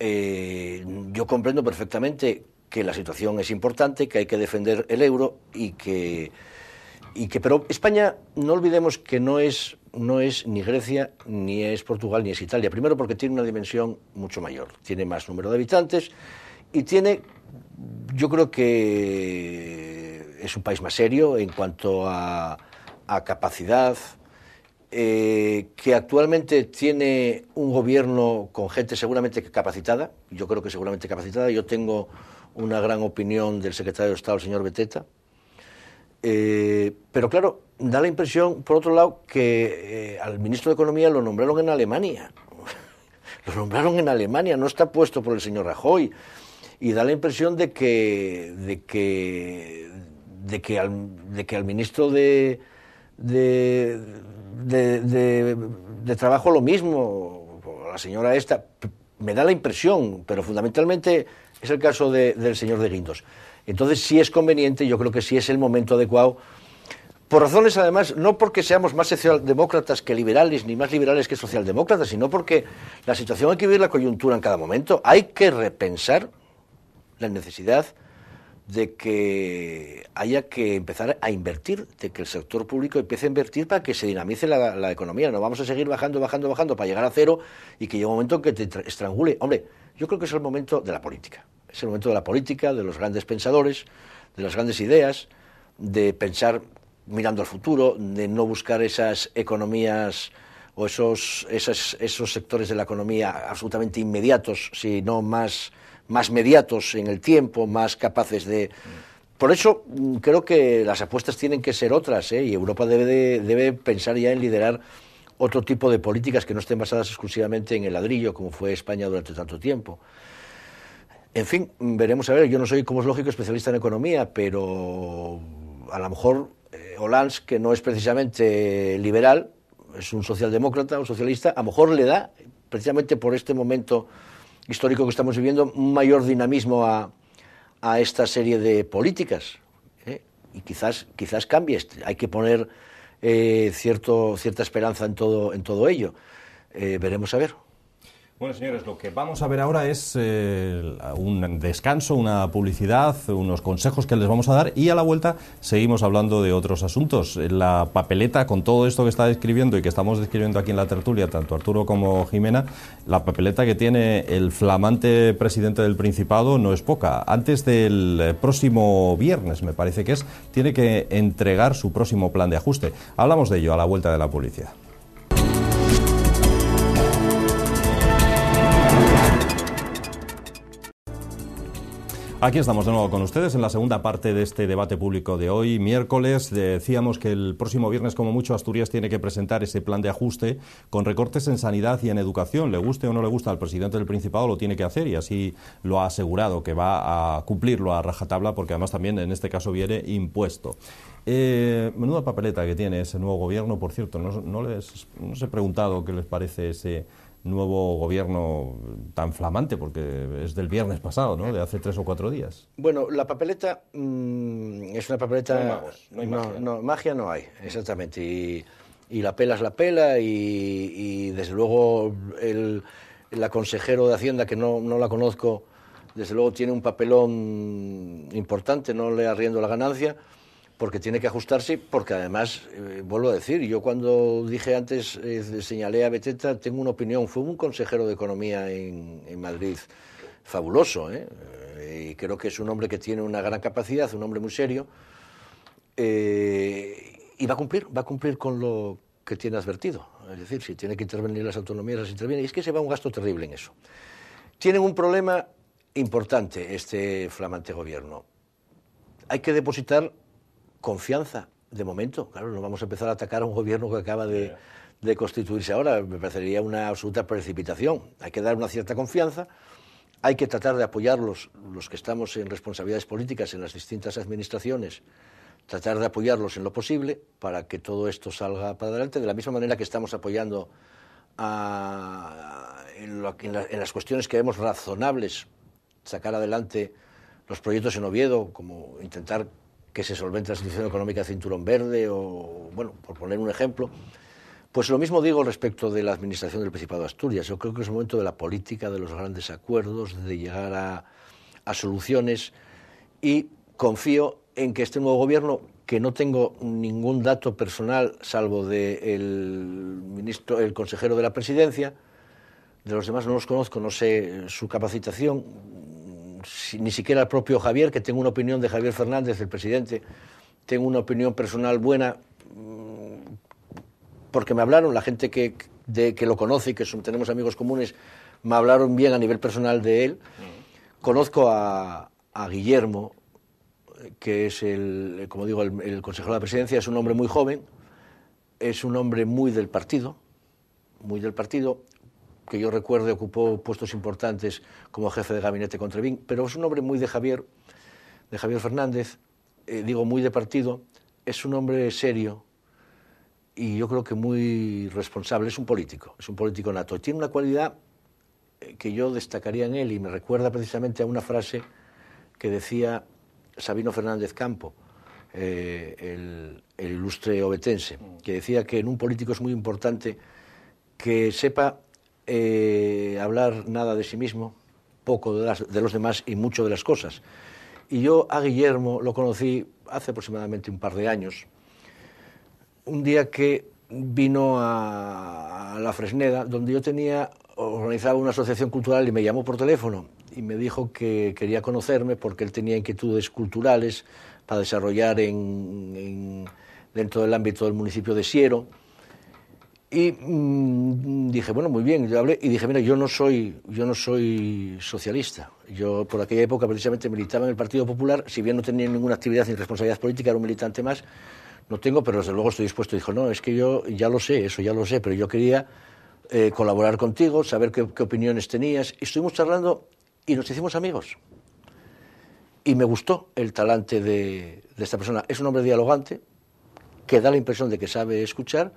eh, yo comprendo perfectamente que la situación es importante, que hay que defender el euro y que, que pero España no olvidemos que no es no es ni Grecia ni es Portugal ni es Italia. Primero porque tiene una dimensión mucho mayor, tiene más número de habitantes y tiene yo creo que es un país más serio en cuanto a, a capacidad, eh, que actualmente tiene un gobierno con gente seguramente capacitada, yo creo que seguramente capacitada, yo tengo una gran opinión del secretario de Estado, el señor Beteta. Eh, pero claro, da la impresión, por otro lado, que eh, al ministro de Economía lo nombraron en Alemania. lo nombraron en Alemania, no está puesto por el señor Rajoy. Y da la impresión de que, de que, de que, al, de que al ministro de, de Trabajo lo mismo, la señora esta, me da la impresión, pero fundamentalmente es el caso del señor de Guindos. Entonces sí es conveniente, yo creo que sí es el momento adecuado, por razones además, no porque seamos más socialdemócratas que liberales, ni más liberales que socialdemócratas, sino porque la situación hay que vivir la coyuntura en cada momento. Hay que repensar la necesidad de que haya que empezar a invertir, de que el sector público empiece a invertir para que se dinamice la, la economía. No vamos a seguir bajando, bajando, bajando para llegar a cero y que llegue un momento que te estrangule. Hombre, yo creo que es el momento de la política. Es el momento de la política, de los grandes pensadores, de las grandes ideas, de pensar mirando al futuro, de no buscar esas economías o esos, esos, sectores de la economía absolutamente inmediatos, sino más, más mediatos en el tiempo, más capaces de... Por eso mm, creo que las apuestas tienen que ser otras ¿eh? y Europa debe, debe pensar ya en liderar otro tipo de políticas que no estén basadas exclusivamente en el ladrillo, como fue España durante tanto tiempo. En fin, veremos a ver. Yo no soy, como es lógico, especialista en economía, pero a lo mejor eh, Hollande, que no es precisamente liberal, es un socialdemócrata, un socialista, a lo mejor le da, precisamente por este momento histórico que estamos viviendo, un mayor dinamismo a, esta serie de políticas. ¿eh? Y quizás, quizás cambie. Hay que poner eh, cierto, cierta esperanza en todo, en todo ello. Eh, veremos a ver. Bueno, señores, lo que vamos a ver ahora es eh, un descanso, una publicidad, unos consejos que les vamos a dar y a la vuelta seguimos hablando de otros asuntos. La papeleta, con todo esto que está describiendo y que estamos describiendo aquí en la tertulia, tanto Arturo como Jimena, la papeleta que tiene el flamante presidente del Principado no es poca. Antes del eh, próximo viernes, me parece que es, tiene que entregar su próximo plan de ajuste. Hablamos de ello a la vuelta de la publicidad. Aquí estamos de nuevo con ustedes en la segunda parte de este debate público de hoy, miércoles. Decíamos que el próximo viernes, como mucho, Asturias tiene que presentar ese plan de ajuste con recortes en sanidad y en educación. Le guste o no le gusta al presidente del Principado, lo tiene que hacer y así lo ha asegurado que va a cumplirlo a rajatabla, porque además también en este caso viene impuesto. Eh, menuda papeleta que tiene ese nuevo gobierno, por cierto. No, no les he preguntado qué les parece ese nuevo gobierno tan flamante, porque es del viernes pasado, ¿no? De hace tres o cuatro días. Bueno, la papeleta mm, es una papeleta... No hay, magos, no hay magia. No, magia no hay, exactamente. Y, la pela es la pela y, desde luego el, la consejero de Hacienda, que no, no la conozco, desde luego tiene un papelón importante, no le arriendo la ganancia porque tiene que ajustarse, porque además, eh, vuelvo a decir, yo cuando dije antes, eh, señalé a Beteta, tengo una opinión, fue un consejero de Economía en, Madrid fabuloso, ¿eh? y creo que es un hombre que tiene una gran capacidad, un hombre muy serio, y va a cumplir, va a cumplir con lo que tiene advertido. Es decir, si tiene que intervenir las autonomías, las interviene, y es que se va un gasto terrible en eso. Tienen un problema importante este flamante gobierno. Hay que depositar confianza, de momento. Claro, no vamos a empezar a atacar a un gobierno que acaba de, constituirse ahora. Me parecería una absoluta precipitación. Hay que dar una cierta confianza. Hay que tratar de apoyarlos, los que estamos en responsabilidades políticas en las distintas administraciones, tratar de apoyarlos en lo posible para que todo esto salga para adelante, de la misma manera que estamos apoyando en, en, las cuestiones que vemos razonables, sacar adelante los proyectos en Oviedo, como intentar que se solventa la situación económica Cinturón Verde o, bueno, por poner un ejemplo. Pues lo mismo digo respecto de la administración del Principado de Asturias. Yo creo que es el momento de la política, de los grandes acuerdos, de llegar a, soluciones y confío en que este nuevo gobierno, que no tengo ningún dato personal salvo del de ministro, el consejero de la Presidencia, de los demás no los conozco, no sé su capacitación, ni siquiera el propio Javier, que tengo una opinión de Javier Fernández, el presidente, tengo una opinión personal buena, mm, porque me hablaron, la gente que, lo conoce y que tenemos amigos comunes, me hablaron bien a nivel personal de él. Mm. Conozco a, Guillermo, que es el, como digo, el, el, consejero de la presidencia, es un hombre muy joven, es un hombre muy del partido, muy del partido, que yo recuerdo ocupó puestos importantes como jefe de gabinete contra Bin, pero es un hombre muy de Javier, de Javier Fernández, eh, digo muy de partido, es un hombre serio y yo creo que muy responsable, es un político, es un político nato. tiene una cualidad eh, que yo destacaría en él y me recuerda precisamente a una frase que decía Sabino Fernández Campo, eh, el, el, ilustre obetense, que decía que en un político es muy importante que sepa eh, hablar nada de sí mismo, poco de, los demás y mucho de las cosas. Y yo a Guillermo lo conocí hace aproximadamente un par de años, un día que vino a, la Fresneda, donde yo tenía organizaba una asociación cultural y me llamó por teléfono y me dijo que quería conocerme porque él tenía inquietudes culturales para desarrollar dentro del ámbito del municipio de Siero y mm, dije, bueno, muy bien, yo hablé y dije, mira, yo no soy, yo no soy socialista. Yo por aquella época precisamente militaba en el Partido Popular, si bien no tenía ninguna actividad ni responsabilidad política, era un militante más, no tengo, pero desde luego estoy dispuesto. Dijo, no, es que yo ya lo sé, eso ya lo sé, pero yo quería eh, colaborar contigo, saber qué, opiniones tenías. Y estuvimos charlando y nos hicimos amigos. Y me gustó el talante de esta persona. Es un hombre dialogante que da la impresión de que sabe escuchar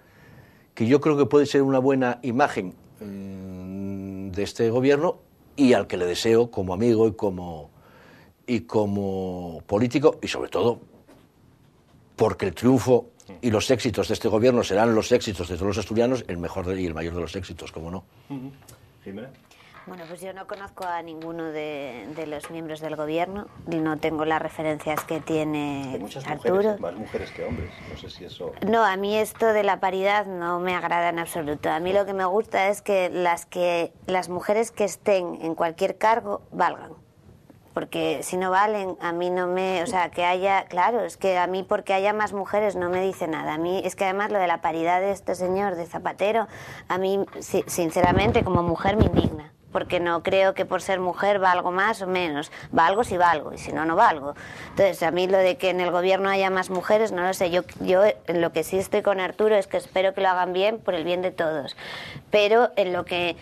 que yo creo que puede ser una buena imagen mm, de este gobierno y al que le deseo como amigo y como, y como político y sobre todo porque el triunfo y los éxitos de este gobierno serán los éxitos de todos los asturianos, el mejor y el mayor de los éxitos, como no. Jiménez. Bueno, pues yo no conozco a ninguno de, los miembros del gobierno, y no tengo las referencias que tiene muchas Arturo. Mujeres, más mujeres que hombres, no sé si eso. No, a mí esto de la paridad no me agrada en absoluto. A mí lo que me gusta es que las que las mujeres que estén en cualquier cargo valgan. Porque si no valen, a mí no me. O sea, que haya. Claro, es que a mí porque haya más mujeres no me dice nada. A mí es que además lo de la paridad de este señor, de Zapatero, a mí, sinceramente, como mujer me indigna porque no creo que por ser mujer valgo más o menos. Valgo si valgo y si no, no valgo. Entonces, a mí lo de que en el gobierno haya más mujeres, no lo sé. Yo, yo en lo que sí estoy con Arturo es que espero que lo hagan bien por el bien de todos. Pero en lo que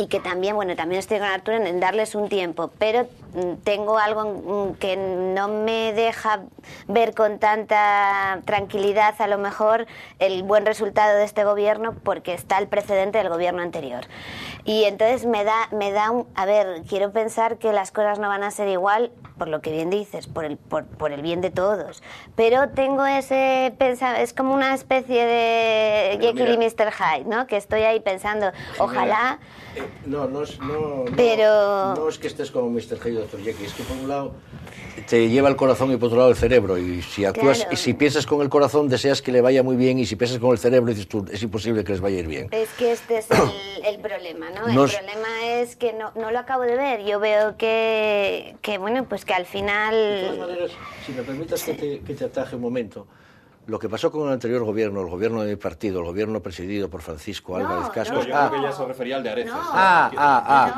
y que también, bueno, también estoy con Arturo en darles un tiempo, pero mm, tengo algo mm, que no me deja ver con tanta tranquilidad a lo mejor el buen resultado de este gobierno porque está el precedente del gobierno anterior. Y entonces me da, me da a ver, quiero pensar que las cosas no van a ser igual, por lo que bien dices, por el, por, el bien de todos, pero tengo ese pensamiento, es como una especie de Jekyll y Mr. Hyde, ¿no? Que estoy ahí pensando, ojalá... Eh, no, no es, no, es que estés como Mr. Hey y Dr. Jekyll, es que por un lado te lleva el corazón y por otro lado el cerebro. Y si actúas, y si piensas con el corazón, deseas que le vaya muy bien, y si piensas con el cerebro, dices tú, es imposible que les vaya a ir bien. Es que este es el, problema, ¿no? El problema es que no, lo acabo de ver. Yo veo que, que bueno, pues que al final. De todas maneras, si me permitas que que te ataje un momento lo que pasó con el anterior gobierno, el gobierno de mi partido, el gobierno presidido por Francisco Álvarez Cascos. No, yo ah, creo que ya se refería al de Areces. Ah, no, ah, ah,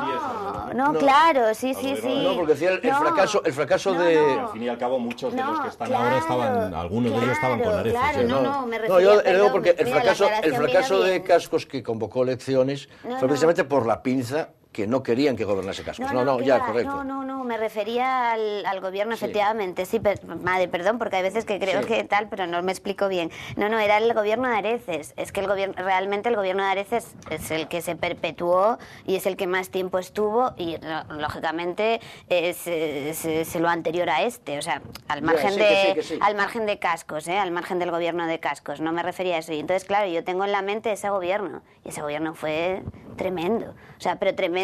ah. No, claro, sí, sí, sí. No, porque decía el, fracaso, el fracaso de. Al fin y al cabo, muchos de los que están ahora estaban, algunos de ellos estaban con Areces. Claro, sí, ¿eh? no, no, me refiero. No, yo perdón, digo porque el fracaso, el fracaso de Cascos que convocó elecciones fue precisamente por la pinza que no querían que gobernase Cascos. No, no, ya, correcto. No, no, no, me refería al, gobierno, efectivamente. Sí, madre, perdón, porque hay veces que creo que tal, pero no me explico bien. No, no, era el gobierno de Areces. Es que el gobierno, realmente el gobierno de Areces es el que se perpetuó y es el que más tiempo estuvo y, lógicamente, es, lo anterior a este. O sea, al margen, de, al margen de Cascos, ¿eh? al margen del gobierno de Cascos. No me refería a eso. Y entonces, claro, yo tengo en la mente ese gobierno. Y ese gobierno fue tremendo. O sea, pero tremendo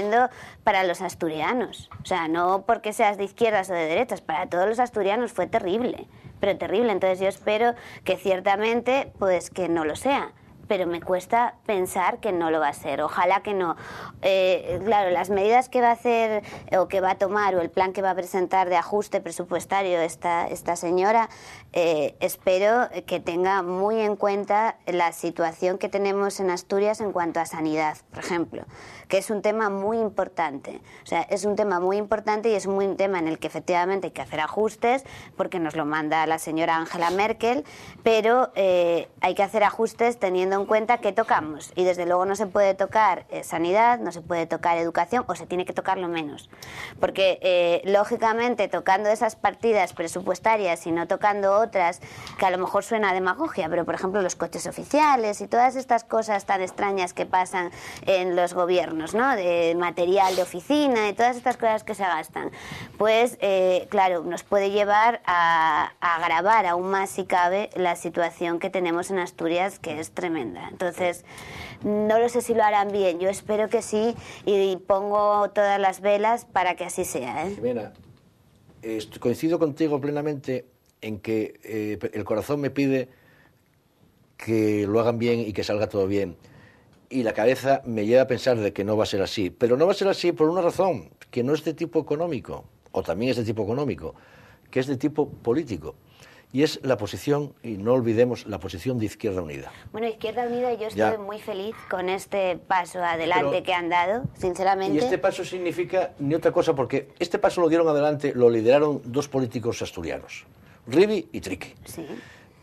para los asturianos. O sea, no porque seas de izquierdas o de derechas, para todos los asturianos fue terrible, pero terrible. Entonces yo espero que ciertamente, pues que no lo sea pero me cuesta pensar que no lo va a ser. Ojalá que no. Eh, claro, las medidas que va a hacer o que va a tomar o el plan que va a presentar de ajuste presupuestario esta, esta señora, eh, espero que tenga muy en cuenta la situación que tenemos en Asturias en cuanto a sanidad, por ejemplo que es un tema muy importante. O sea, es un tema muy importante y es un tema en el que efectivamente hay que hacer ajustes, porque nos lo manda la señora Angela Merkel, pero eh, hay que hacer ajustes teniendo en cuenta que tocamos. Y desde luego no se puede tocar eh, sanidad, no se puede tocar educación, o se tiene que tocar lo menos. Porque eh, lógicamente tocando esas partidas presupuestarias y no tocando otras, que a lo mejor suena demagogia, pero por ejemplo los coches oficiales y todas estas cosas tan extrañas que pasan en los gobiernos ¿no? De material de oficina, de todas estas cosas que se gastan. Pues, eh, claro, nos puede llevar a, agravar aún más, si cabe, la situación que tenemos en Asturias, que es tremenda. Entonces, no lo sé si lo harán bien, yo espero que sí y pongo todas las velas para que así sea. ¿eh? coincido contigo plenamente en que eh, el corazón me pide que lo hagan bien y que salga todo bien y la cabeza me lleva a pensar de que no va a ser así. Pero no va a ser así por una razón, que no es de tipo económico, o también es de tipo económico, que es de tipo político. Y es la posición, y no olvidemos, la posición de Izquierda Unida. Bueno, Izquierda Unida, yo estoy muy feliz con este paso adelante que han dado, sinceramente. Y este paso significa ni otra cosa, porque este paso lo dieron adelante, lo lideraron dos políticos asturianos, Rivi y Triqui. Sí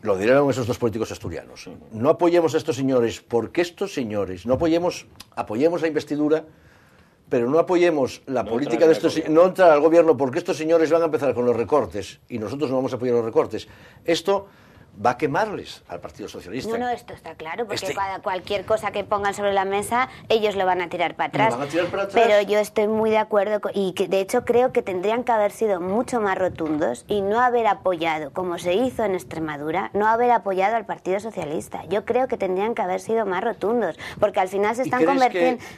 lo dirán esos dos políticos asturianos. No apoyemos a estos señores, porque estos señores, no apoyemos, apoyemos la investidura, pero no apoyemos la política de estos no entrar al gobierno porque estos señores van a empezar con los recortes y nosotros no vamos a apoyar los recortes. Esto va a quemarles al Partido Socialista. No, esto está claro, porque este cualquier cosa que pongan sobre la mesa, ellos lo van a tirar para atrás. Pero yo estoy muy de acuerdo, y que, de hecho creo que tendrían que haber sido mucho más rotundos y no haber apoyado, como se hizo en Extremadura, no haber apoyado al Partido Socialista. Yo creo que tendrían que haber sido más rotundos, porque al final se están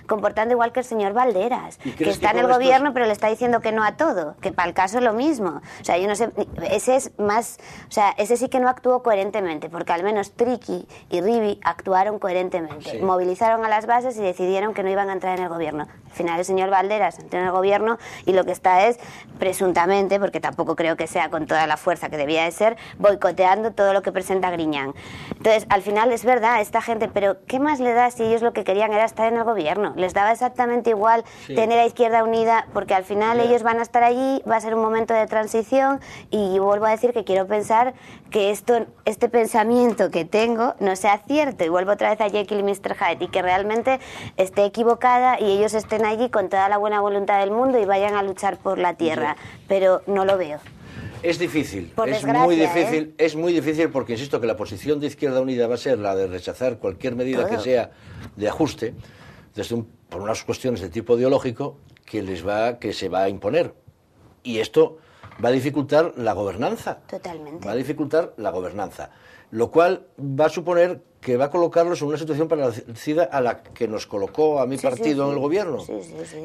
comportando igual que el señor Valderas, que está en el gobierno, pero le está diciendo que no a todo, que para el caso es lo mismo. O sea, yo no sé, ese es más, o sea, ese sí que no actuó coherentemente, porque al menos Triqui y Rivi actuaron coherentemente, movilizaron a las bases y decidieron que no iban a entrar en el gobierno. Al final el señor Valderas entró en el gobierno y lo que está es, presuntamente, porque tampoco creo que sea con toda la fuerza que debía de ser, boicoteando todo lo que presenta Griñán. Entonces, al final es verdad, esta gente, pero ¿qué más le da si ellos lo que querían era estar en el gobierno? Les daba exactamente igual tener a Izquierda Unida, porque al final ellos van a estar allí, va a ser un momento de transición y vuelvo a decir que quiero pensar que esto este pensamiento que tengo no sea cierto y vuelvo otra vez a Jekyll y Mr. Hyde y que realmente esté equivocada y ellos estén allí con toda la buena voluntad del mundo y vayan a luchar por la Tierra, pero no lo veo. Es difícil, es muy ¿eh? difícil, es muy difícil porque insisto que la posición de Izquierda Unida va a ser la de rechazar cualquier medida que sea de ajuste desde por unas cuestiones de tipo ideológico que les va que se va a imponer. Y esto va a dificultar la gobernanza. Totalmente. Va a dificultar la gobernanza. Lo cual va a suponer que va a colocarlos en una situación parecida a la que nos colocó a mi partido en el sí. gobierno.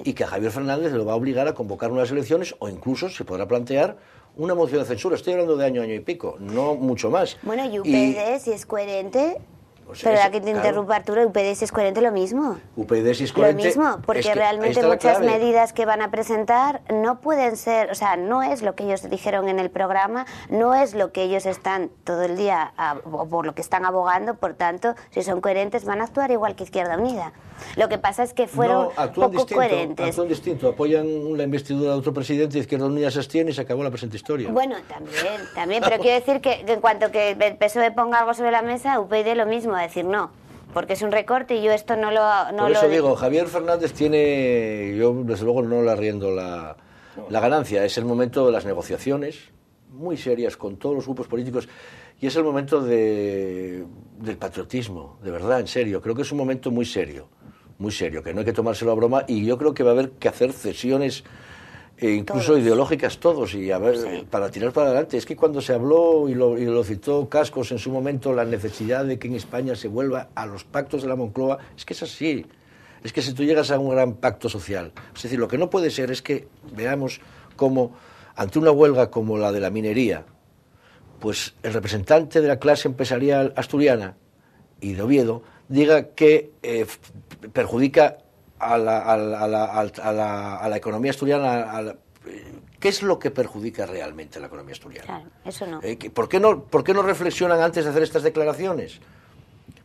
Y que a Javier Fernández lo va a obligar a convocar unas elecciones o incluso se podrá plantear una moción de censura. Estoy hablando de año, año y pico, no mucho más. Bueno, y si es coherente, pues pero es, que te interrumpa, Arturo, UPD coherente lo mismo. UPD coherente Lo mismo, porque realmente muchas medidas que van a presentar no pueden ser, o sea, no es lo que ellos dijeron en el programa, no es lo que ellos están todo el día, o por lo que están abogando, por tanto, si son coherentes van a actuar igual que Izquierda Unida. Lo que pasa es que fueron poco coherentes. Actúan distinto, apoyan la investidura de otro presidente, Izquierda Unida se abstiene y se acabó la presente historia. Bueno, también, también, pero quiero decir que, que en cuanto que el PSOE ponga algo sobre la mesa, UPD lo mismo a decir no porque es un recorte y yo esto no lo... Por eso digo, Javier Fernández tiene, yo desde luego no le arriendo la, la, ganancia, es el momento de las negociaciones muy serias con todos los grupos políticos y es el momento de, del patriotismo, de verdad, en serio, creo que es un momento muy serio, muy serio, que no hay que tomárselo a broma y yo creo que va a haber que hacer cesiones e incluso ideológicas todos, y a ver, para tirar para adelante. Es que cuando se habló y lo, citó Cascos en su momento, la necesidad de que en España se vuelva a los pactos de la Moncloa, es que es así. Es que si tú llegas a un gran pacto social, es decir, lo que no puede ser es que veamos cómo, ante una huelga como la de la minería, pues el representante de la clase empresarial asturiana y de Oviedo diga que eh, perjudica a la, economía asturiana. ¿Qué es lo que perjudica realmente la economía asturiana? Claro, eso eh, no. ¿Por, qué no reflexionan antes de hacer estas declaraciones?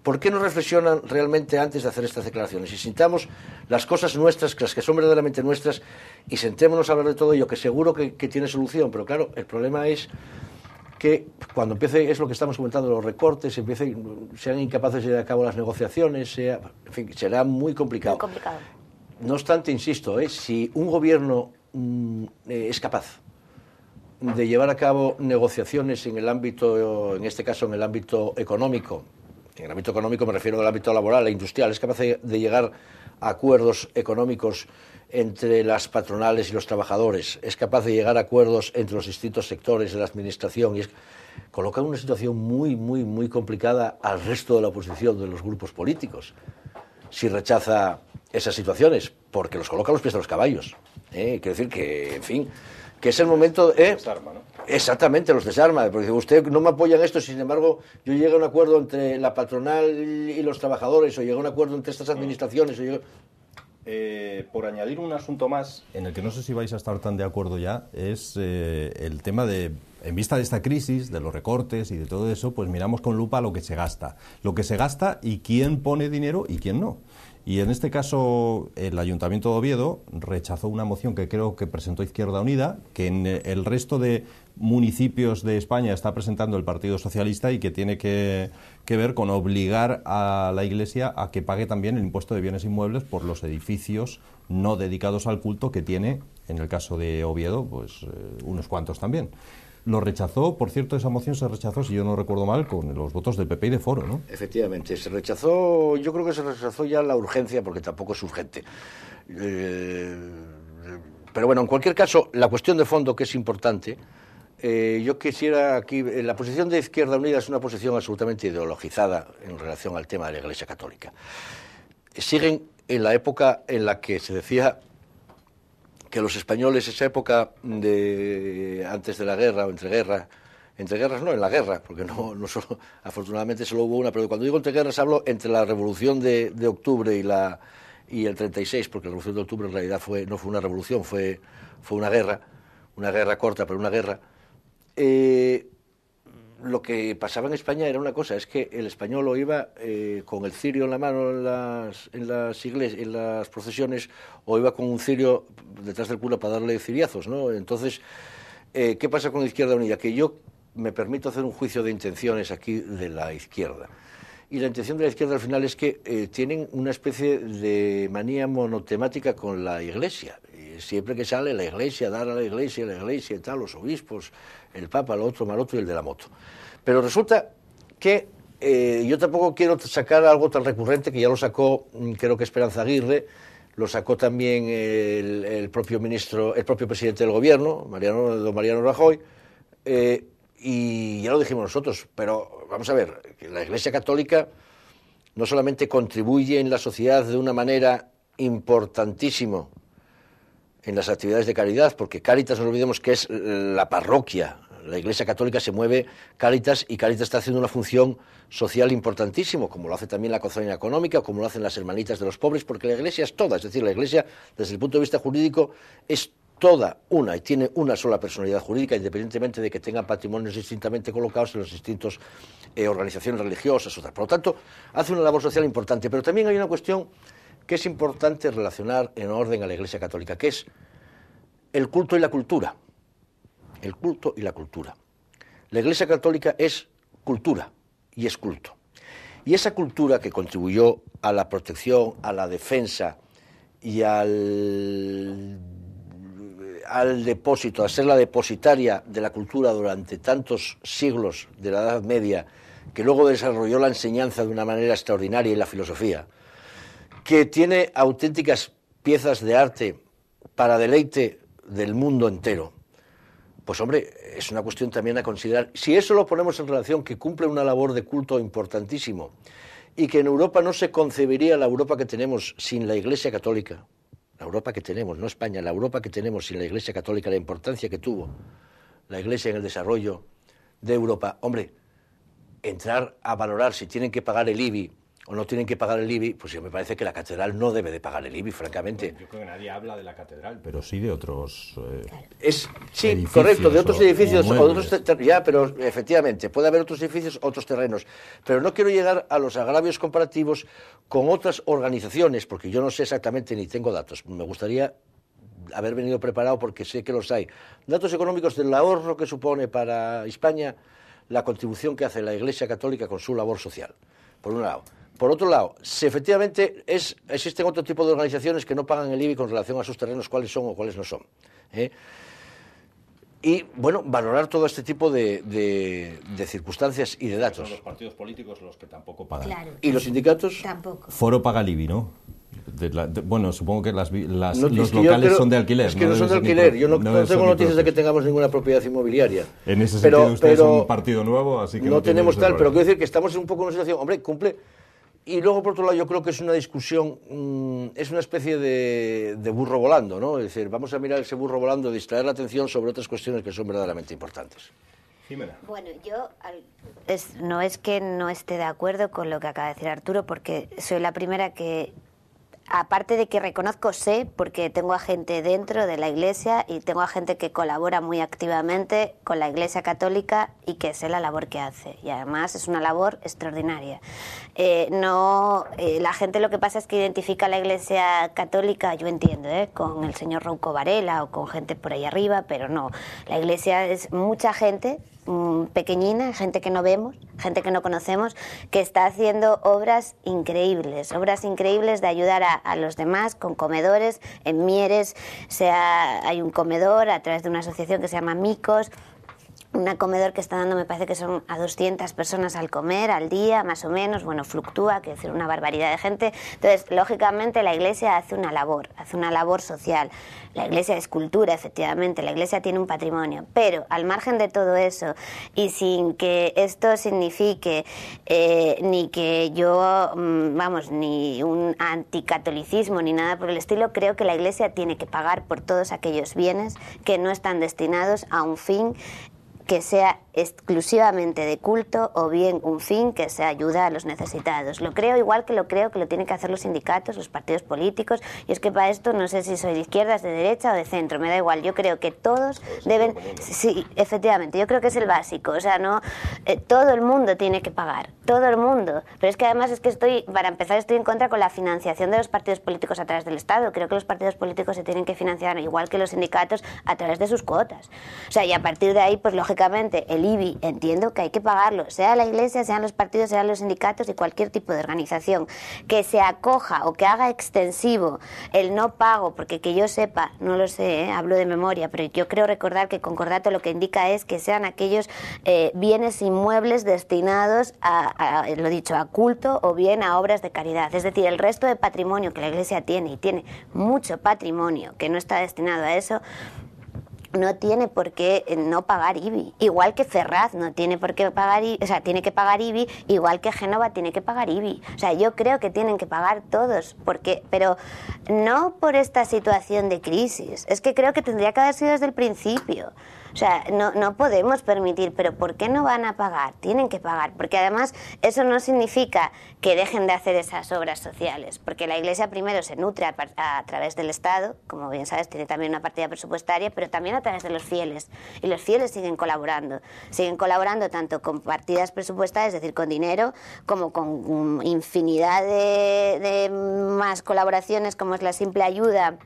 ¿Por qué no reflexionan realmente antes de hacer estas declaraciones? Y sintamos las cosas nuestras, las que son verdaderamente nuestras, y sentémonos a hablar de todo ello, que seguro que tiene solución. Pero claro, el problema es que cuando empiece, es lo que estamos comentando, los recortes, empiece, sean incapaces de llevar a cabo las negociaciones, en fin, será muy complicado. Muy complicado. No obstante, insisto, ¿eh? si un gobierno mm, eh, es capaz de llevar a cabo negociaciones en el ámbito, en este caso en el ámbito económico, en el ámbito económico me refiero al ámbito laboral e industrial, es capaz de llegar a acuerdos económicos entre las patronales y los trabajadores, es capaz de llegar a acuerdos entre los distintos sectores de la administración y es, coloca una situación muy, muy, muy complicada al resto de la oposición, de los grupos políticos, si rechaza esas situaciones, porque los coloca a los pies de los caballos. ¿eh? Quiero decir que, en fin, que es el momento... ¿eh? Desarma, ¿no? Exactamente, los desarma, porque usted no me apoya en esto, sin embargo, yo llego a un acuerdo entre la patronal y los trabajadores, o llego a un acuerdo entre estas mm. administraciones, o llego... Eh, por añadir un asunto más, en el que no sé si vais a estar tan de acuerdo ya, es eh, el tema de, en vista de esta crisis, de los recortes y de todo eso, pues miramos con lupa lo que se gasta, lo que se gasta y quién pone dinero y quién no. Y en este caso, el Ayuntamiento de Oviedo rechazó una moción que creo que presentó Izquierda Unida, que en el resto de municipios de España está presentando el Partido Socialista y que tiene que, ver con obligar a la Iglesia a que pague también el impuesto de bienes inmuebles por los edificios no dedicados al culto que tiene, en el caso de Oviedo, pues eh, unos cuantos también lo rechazó. Por cierto, esa moción se rechazó, si yo no recuerdo mal, con los votos del PP y de Foro, ¿no? Efectivamente, se rechazó, yo creo que se rechazó ya la urgencia, porque tampoco es urgente. Eh, pero bueno, en cualquier caso, la cuestión de fondo que es importante, eh, yo quisiera aquí, eh, la posición de Izquierda Unida es una posición absolutamente ideologizada en relación al tema de la Iglesia Católica. Siguen en la época en la que se decía que los españoles esa época de antes de la guerra o entre guerras, entre guerras no, en la guerra, porque no, no solo, afortunadamente solo hubo una, pero cuando digo entre guerras hablo entre la revolución de, octubre y la y el 36, porque la revolución de octubre en realidad fue no fue una revolución, fue fue una guerra, una guerra corta, pero una guerra. Eh, lo que pasaba en España era una cosa, es que el español o iba eh, con el cirio en la mano en las, en las en las procesiones, o iba con un cirio detrás del culo para darle ciriazos, ¿no? Entonces, eh, ¿qué pasa con la Izquierda Unida? Que yo me permito hacer un juicio de intenciones aquí de la izquierda. Y la intención de la izquierda al final es que eh, tienen una especie de manía monotemática con la iglesia siempre que sale la iglesia, dar a la iglesia, la iglesia y tal, los obispos, el papa, el otro otro y el de la moto. Pero resulta que eh, yo tampoco quiero sacar algo tan recurrente que ya lo sacó, mm, creo que Esperanza Aguirre, lo sacó también el, propio ministro, el propio presidente del gobierno, Mariano, don Mariano Rajoy, eh, y ya lo dijimos nosotros, pero vamos a ver, la Iglesia Católica no solamente contribuye en la sociedad de una manera importantísimo en las actividades de caridad, porque Caritas, no olvidemos que es la parroquia, la Iglesia Católica se mueve caritas y caritas está haciendo una función social importantísima, como lo hace también la cozonía económica, como lo hacen las hermanitas de los pobres, porque la Iglesia es toda, es decir, la Iglesia desde el punto de vista jurídico es toda una y tiene una sola personalidad jurídica, independientemente de que tengan patrimonios distintamente colocados en las distintas eh, organizaciones religiosas. Por lo tanto, hace una labor social importante, pero también hay una cuestión que es importante relacionar en orden a la Iglesia Católica, que es el culto y la cultura. El culto y la cultura. La Iglesia Católica es cultura y es culto. Y esa cultura que contribuyó a la protección, a la defensa y al, al depósito, a ser la depositaria de la cultura durante tantos siglos de la Edad Media, que luego desarrolló la enseñanza de una manera extraordinaria y la filosofía, que tiene auténticas piezas de arte para deleite del mundo entero. Pues hombre, es una cuestión también a considerar. Si eso lo ponemos en relación, que cumple una labor de culto importantísimo y que en Europa no se concebiría la Europa que tenemos sin la Iglesia Católica, la Europa que tenemos, no España, la Europa que tenemos sin la Iglesia Católica, la importancia que tuvo la Iglesia en el desarrollo de Europa. Hombre, entrar a valorar si tienen que pagar el IBI o no tienen que pagar el IBI, pues yo me parece que la catedral no debe de pagar el IBI, francamente. yo creo que nadie habla de la catedral, pero sí de otros. Eh, es, sí, correcto, de otros edificios. otros ya, pero efectivamente, puede haber otros edificios, otros terrenos. Pero no quiero llegar a los agravios comparativos con otras organizaciones, porque yo no sé exactamente ni tengo datos. Me gustaría haber venido preparado porque sé que los hay. Datos económicos del ahorro que supone para España la contribución que hace la Iglesia Católica con su labor social, por un lado. Por otro lado, si efectivamente es, existen otro tipo de organizaciones que no pagan el IBI con relación a sus terrenos, cuáles son o cuáles no son. ¿Eh? Y, bueno, valorar todo este tipo de, circunstancias y de datos. los partidos políticos los que tampoco pagan. ¿Y los sindicatos? Foro paga el IBI, ¿no? bueno, supongo que los locales son de alquiler. Es que no, son de alquiler. Yo no, tengo noticias de que tengamos ninguna propiedad inmobiliaria. En ese sentido, usted es un partido nuevo, así que... No, tenemos tal, pero quiero decir que estamos en un poco una situación... Hombre, cumple... Y luego, por otro lado, yo creo que es una discusión, mm, es una especie de, burro volando, ¿no? Es decir, vamos a mirar ese burro volando, distraer la atención sobre otras cuestiones que son verdaderamente importantes. Jimena. Bueno, yo no es que no esté de acuerdo con lo que acaba de decir Arturo, porque soy la primera que aparte de que reconozco, sé, porque tengo a gente dentro de la Iglesia y tengo a gente que colabora muy activamente con la Iglesia Católica y que sé la labor que hace. Y además es una labor extraordinaria. Eh, no, eh, la gente lo que pasa es que identifica a la Iglesia Católica, yo entiendo, eh, con el señor Ronco Varela o con gente por ahí arriba, pero no. La Iglesia es mucha gente Mm, pequeñina, gente que no vemos, gente que no conocemos, que está haciendo obras increíbles, obras increíbles de ayudar a, a los demás con comedores, en Mieres sea, hay un comedor a través de una asociación que se llama Micos, una comedor que está dando, me parece que son a 200 personas al comer, al día, más o menos, bueno, fluctúa, que es una barbaridad de gente. Entonces, lógicamente, la Iglesia hace una labor, hace una labor social. La Iglesia es cultura, efectivamente, la Iglesia tiene un patrimonio, pero al margen de todo eso, y sin que esto signifique eh, ni que yo, mm, vamos, ni un anticatolicismo ni nada por el estilo, creo que la Iglesia tiene que pagar por todos aquellos bienes que no están destinados a un fin que sea exclusivamente de culto o bien un fin que sea ayuda a los necesitados. Lo creo igual que lo creo que lo tienen que hacer los sindicatos, los partidos políticos, y es que para esto no sé si soy de izquierdas, de derecha o de centro, me da igual, yo creo que todos deben, sí, efectivamente, yo creo que es el básico, o sea, no, eh, todo el mundo tiene que pagar, todo el mundo, pero es que además es que estoy, para empezar, estoy en contra con la financiación de los partidos políticos a través del Estado, creo que los partidos políticos se tienen que financiar igual que los sindicatos a través de sus cuotas, o sea, y a partir de ahí, pues lógicamente, el entiendo que hay que pagarlo, sea la iglesia, sean los partidos, sean los sindicatos y cualquier tipo de organización que se acoja o que haga extensivo el no pago, porque que yo sepa, no lo sé, ¿eh? hablo de memoria, pero yo creo recordar que concordato lo que indica es que sean aquellos eh, bienes inmuebles destinados a, lo dicho, a culto o bien a obras de caridad. Es decir, el resto de patrimonio que la iglesia tiene, y tiene mucho patrimonio que no está destinado a eso, no tiene por qué eh, no pagar IBI. Igual que Ferraz no tiene por qué pagar IBI, o sea, tiene que pagar IBI, igual que Génova tiene que pagar IBI. O sea, yo creo que tienen que pagar todos, porque, pero no por esta situación de crisis. Es que creo que tendría que haber sido desde el principio. O sea, no, no podemos permitir, pero ¿por qué no van a pagar? Tienen que pagar, porque además eso no significa que dejen de hacer esas obras sociales, porque la Iglesia primero se nutre a, través del Estado, como bien sabes, tiene también una partida presupuestaria, pero también a través de los fieles. Y los fieles siguen colaborando, siguen colaborando tanto con partidas presupuestarias, es decir, con dinero, como con mm, infinidad de más colaboraciones, como es la simple ayuda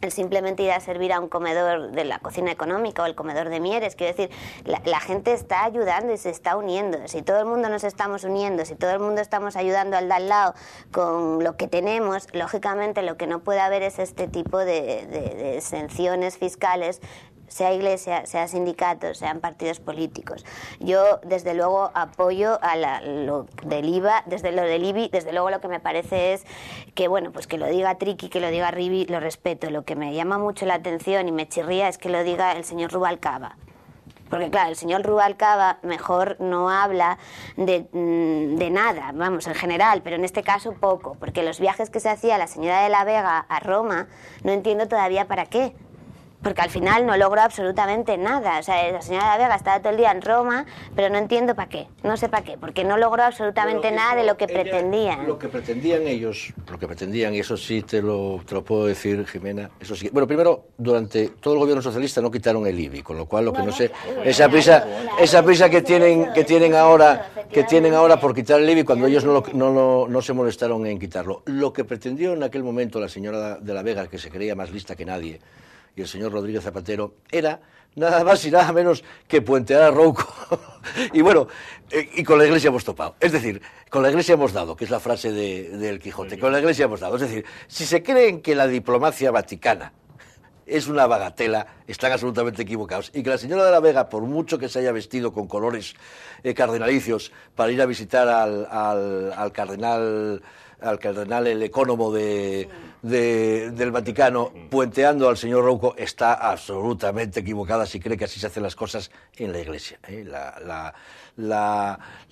el simplemente ir a servir a un comedor de la cocina económica o el comedor de Mieres. Quiero decir, la, gente está ayudando y se está uniendo. Si todo el mundo nos estamos uniendo, si todo el mundo estamos ayudando al de al lado con lo que tenemos, lógicamente lo que no puede haber es este tipo de, de, de exenciones fiscales sea iglesia, sea sindicatos, sean partidos políticos. Yo, desde luego, apoyo a lo del IVA, desde lo del IBI, desde luego lo que me parece es que, bueno, pues que lo diga Triqui, que lo diga Rivi, lo respeto. Lo que me llama mucho la atención y me chirría es que lo diga el señor Rubalcaba. Porque claro, el señor Rubalcaba mejor no habla de, mm, nada, vamos, en general, pero en este caso poco, porque los viajes que se hacía la señora de la Vega a Roma, no entiendo todavía para qué porque al final no logró absolutamente nada. O sea, la señora de la Vega estaba todo el día en Roma, pero no entiendo para qué, no sé para qué, porque no logró absolutamente nada de lo que pretendían. Lo que pretendían ellos, lo que pretendían, y eso sí te lo, puedo decir, Jimena, eso sí. Bueno, primero, durante todo el gobierno socialista no quitaron el IBI, con lo cual lo que no, sé, esa prisa, esa prisa que tienen, que tienen ahora, que tienen ahora por quitar el IBI cuando ellos no, no, no se molestaron en quitarlo. Lo que pretendió en aquel momento la señora de la Vega, que se creía más lista que nadie, ...que el señor Rodríguez Zapatero era nada más y nada menos que puentear a Rouco. y bueno, eh, y con la iglesia hemos topado. Es decir, con la iglesia hemos dado, que es la frase del de, Quijote, con la iglesia hemos dado. Es decir, si se creen que la diplomacia vaticana es una bagatela, están absolutamente equivocados. Y que la señora de la Vega, por mucho que se haya vestido con colores eh, cardenalicios para ir a visitar al, al cardenal al cardenal el ecónomo de, del Vaticano mm. puenteando al señor Rouco está absolutamente equivocada si cree que así se hacen las cosas en la Iglesia. ¿eh? La,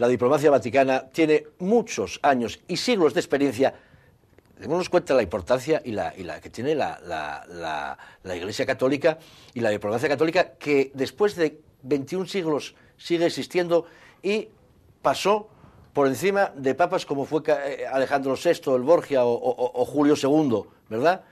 diplomacia vaticana tiene muchos años y siglos de experiencia démonos cuenta la importancia y la, que tiene la, la, Iglesia Católica y la diplomacia católica que después de 21 siglos sigue existiendo y pasó por encima de papas como fue eh, Alejandro VI, el Borgia o, Julio II, ¿verdad?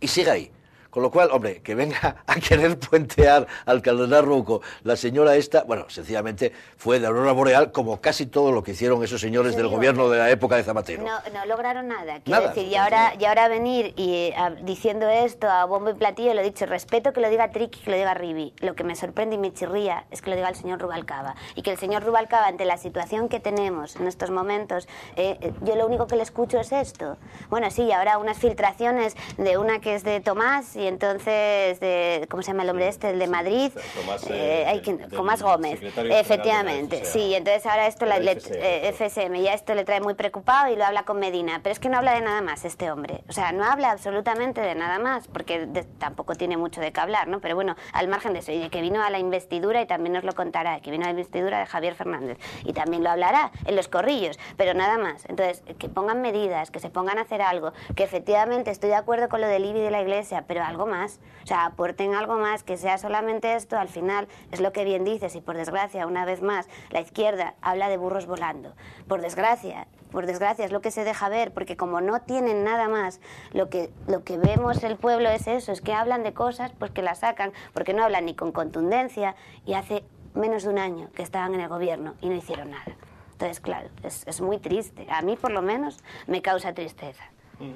Y sigue ahí. Con lo cual, hombre, que venga a querer puentear al cardenal Ruco la señora esta, bueno, sencillamente fue de aurora boreal como casi todo lo que hicieron esos señores del gobierno de la época de Zamatero... No, lograron nada. Quiero decir, y ahora, y ahora venir y diciendo esto a bombo y platillo, lo he dicho, respeto que lo diga Triqui, que lo diga Ribi. Lo que me sorprende y me chirría es que lo diga el señor Rubalcaba. Y que el señor Rubalcaba, ante la situación que tenemos en estos momentos, eh, eh, yo lo único que le escucho es esto. Bueno, sí, y ahora unas filtraciones de una que es de Tomás entonces, ¿cómo se llama el hombre este? El de Madrid. Tomás, eh, eh, hay Gómez. Efectivamente, sí. Entonces ahora esto la, FSM, eh, ya esto le trae muy preocupado y lo habla con Medina. Pero es que no habla de nada más este hombre. O sea, no habla absolutamente de nada más, porque tampoco tiene mucho de qué hablar, ¿no? Pero bueno, al margen de eso, y que vino a la investidura y también nos lo contará, que vino a la investidura de Javier Fernández y también lo hablará en los corrillos, pero nada más. Entonces, que pongan medidas, que se pongan a hacer algo, que efectivamente estoy de acuerdo con lo del IBI de la Iglesia, pero algo más. O sea, aporten algo más, que sea solamente esto, al final es lo que bien dices y por desgracia, una vez más, la izquierda habla de burros volando. Por desgracia, por desgracia es lo que se deja ver, porque como no tienen nada más, lo que, lo que vemos el pueblo es eso, es que hablan de cosas, pues que las sacan, porque no hablan ni con contundencia y hace menos de un año que estaban en el gobierno y no hicieron nada. Entonces, claro, es, muy triste. A mí, por lo menos, me causa tristeza. Mm.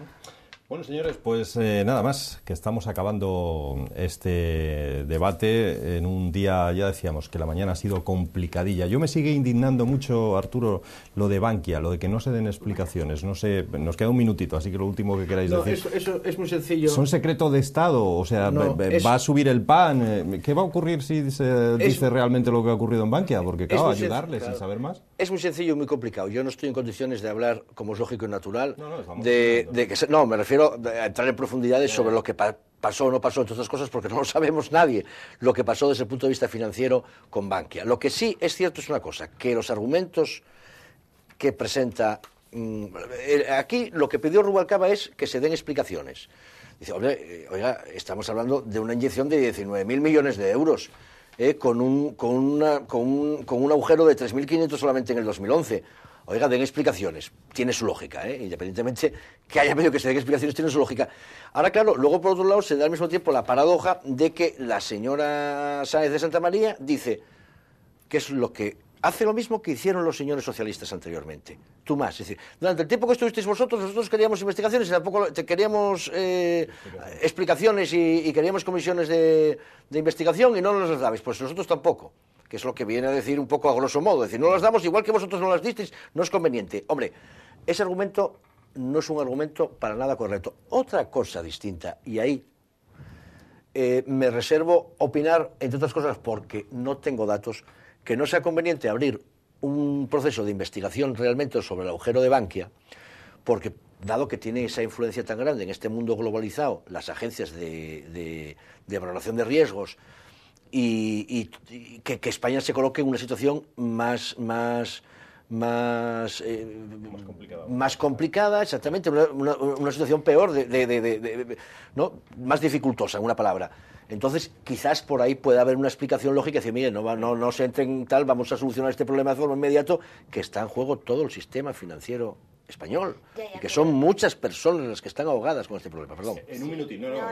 Bueno, señores, pues eh, nada más, que estamos acabando este debate en un día, ya decíamos, que la mañana ha sido complicadilla. Yo me sigue indignando mucho, Arturo, lo de Bankia, lo de que no se den explicaciones. No sé, nos queda un minutito, así que lo último que queráis decir. Eso, es muy sencillo. Son secreto de Estado, o sea, va a subir el pan. Eh, ¿Qué va a ocurrir si se dice realmente lo que ha ocurrido en Bankia? Porque, claro, ayudarles saber más. Es muy sencillo y muy complicado. Yo no estoy en condiciones de hablar, como es lógico y natural, de, que No, me refiero eh, entrar en profundidades sobre lo que pasó o no pasó, entre otras cosas, porque no lo sabemos nadie, lo que pasó desde el punto de vista financiero con Bankia. Lo que sí es cierto es una cosa, que los argumentos que presenta... Mm, aquí lo que pidió Rubalcaba es que se den explicaciones. Dice, eh, oiga, estamos hablando de una inyección de 19.000 millones de euros, eh, con, un, con, con, un, con, un, agujero de 3.500 solamente en el 2011 oiga, den explicaciones. Tiene su lógica, ¿eh? independientemente que haya medio que se den explicaciones, tiene su lógica. Ahora, claro, luego por otro lado se da al mismo tiempo la paradoja de que la señora Sáenz de Santa María dice que es lo que hace lo mismo que hicieron los señores socialistas anteriormente. Tú más, es decir, durante el tiempo que estuvisteis vosotros, nosotros queríamos investigaciones y tampoco queríamos eh, explicaciones y, queríamos comisiones de, investigación y no nos las dabais. Pues nosotros tampoco que es lo que viene a decir un poco a grosso modo. Es decir, no las damos igual que vosotros no las disteis, no es conveniente. Hombre, ese argumento no es un argumento para nada correcto. Otra cosa distinta, y ahí eh, me reservo opinar, entre otras cosas, porque no tengo datos, que no sea conveniente abrir un proceso de investigación realmente sobre el agujero de Bankia, porque dado que tiene esa influencia tan grande en este mundo globalizado, las agencias de, valoración de riesgos, y, que, España se coloque en una situación más, más, más, eh, más, complicada, exactamente, una, situación peor, más dificultosa, en una palabra. Entonces, quizás por ahí pueda haber una explicación lógica y decir, mire, no, no, se entren tal, vamos a solucionar este problema de forma inmediato, que está en juego todo el sistema financiero español. que son muchas personas las que están ahogadas con este problema. Perdón. En un minutito, no, no,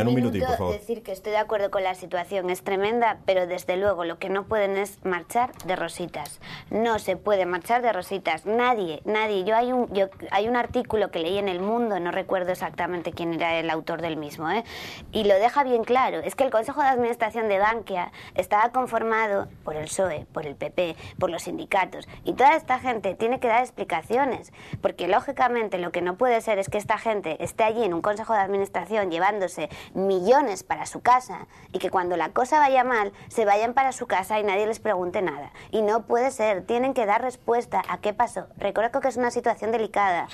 en un, minuto, por favor. decir que estoy de acuerdo con la situación, es tremenda, pero desde luego lo que no pueden es marchar de rositas. No se puede marchar de rositas. Nadie, nadie. Yo hay un, yo, hay un artículo que leí en El Mundo, no recuerdo exactamente quién era el autor del mismo, ¿eh? y lo deja bien claro. Es que el Consejo de Administración de Bankia estaba conformado por el PSOE, por el PP, por los sindicatos, y toda esta gente tiene que dar explicaciones. Porque lógicamente lo que no puede ser es que esta gente esté allí en un consejo de administración llevándose millones para su casa y que cuando la cosa vaya mal se vayan para su casa y nadie les pregunte nada. Y no puede ser, tienen que dar respuesta a qué pasó. recuerdo que es una situación delicada,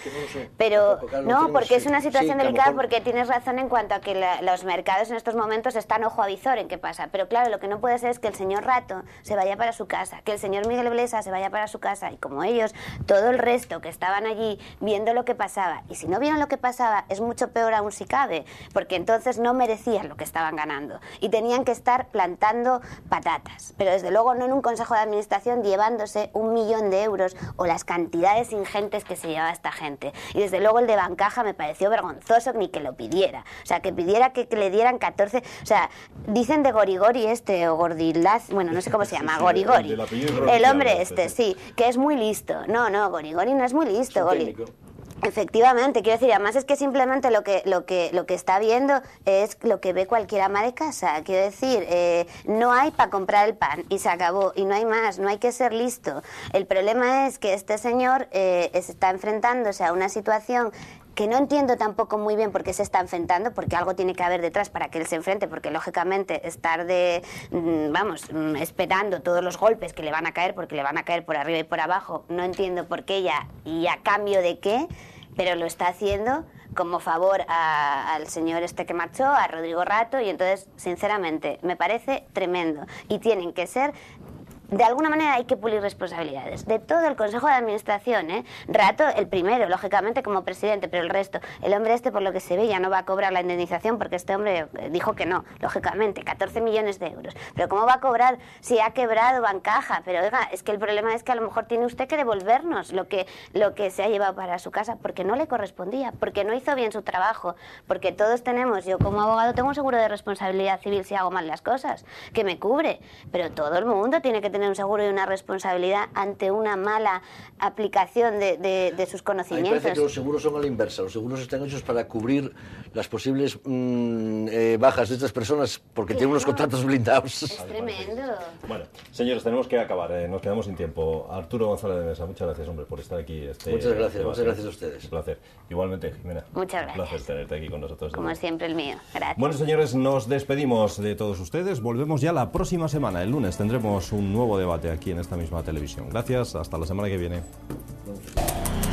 pero no, porque es una situación delicada porque tienes razón en cuanto a que los mercados en estos momentos están ojo a visor en qué pasa. Pero claro, lo que no puede ser es que el señor Rato se vaya para su casa, que el señor Miguel Blesa se vaya para su casa y como ellos, todo el resto que estaba allí viendo lo que pasaba. Y si no vieron lo que pasaba, es mucho peor aún si cabe, porque entonces no merecían lo que estaban ganando y tenían que estar plantando patatas. Pero desde luego no en un consejo de administración llevándose un millón de euros o las cantidades ingentes que se llevaba esta gente. Y desde luego el de Bancaja me pareció vergonzoso ni que lo pidiera. O sea, que pidiera que, le dieran 14. O sea, dicen de Gorigori este o Gordilaz, bueno, no sé cómo se llama, Gorigori. El hombre este, sí, que es muy listo. No, no, Gorigori no es muy listo Efectivamente, quiero decir, además es que simplemente lo que, lo que, lo que está viendo es lo que ve cualquier ama de casa. Quiero decir, eh, no hay para comprar el pan y se acabó y no hay más, no hay que ser listo. El problema es que este señor eh, está enfrentándose a una situación que no entiendo tampoco muy bien por qué se está enfrentando, porque algo tiene que haber detrás para que él se enfrente, porque lógicamente estar de, mm, vamos, mm, esperando todos los golpes que le van a caer, porque le van a caer por arriba y por abajo, no entiendo por qué ella y a cambio de qué, pero lo está haciendo como favor al señor este que marchó, a Rodrigo Rato, y entonces, sinceramente, me parece tremendo. Y tienen que ser de alguna manera hay que pulir responsabilidades. De todo el Consejo de Administración, ¿eh? Rato el primero, lógicamente como presidente, pero el resto. El hombre este, por lo que se ve, ya no va a cobrar la indemnización porque este hombre eh, dijo que no, lógicamente, 14 millones de euros. Pero ¿cómo va a cobrar si ha quebrado Bancaja? Pero oiga, es que el problema es que a lo mejor tiene usted que devolvernos lo que, lo que se ha llevado para su casa porque no le correspondía, porque no hizo bien su trabajo, porque todos tenemos, yo como abogado tengo un seguro de responsabilidad civil si hago mal las cosas, que me cubre, pero todo el mundo tiene que tener tener un seguro y una responsabilidad ante una mala aplicación de, sus conocimientos. Me parece que los seguros son a la inversa. Los seguros están hechos para cubrir las posibles mm, eh, bajas de estas personas porque tienen unos contratos blindados. Es tremendo. Bueno, señores, tenemos que acabar. Eh. Nos quedamos sin tiempo. Arturo González de Mesa, muchas gracias, hombre, por estar aquí. Este muchas gracias, muchas gracias a ustedes. Un placer. Igualmente, Jimena. Muchas gracias. Un placer tenerte aquí con nosotros. Como siempre, el mío. Gracias. Bueno, señores, nos despedimos de todos ustedes. Volvemos ya la próxima semana. El lunes tendremos un nuevo debate aquí en esta misma televisión. Gracias, hasta la semana que viene.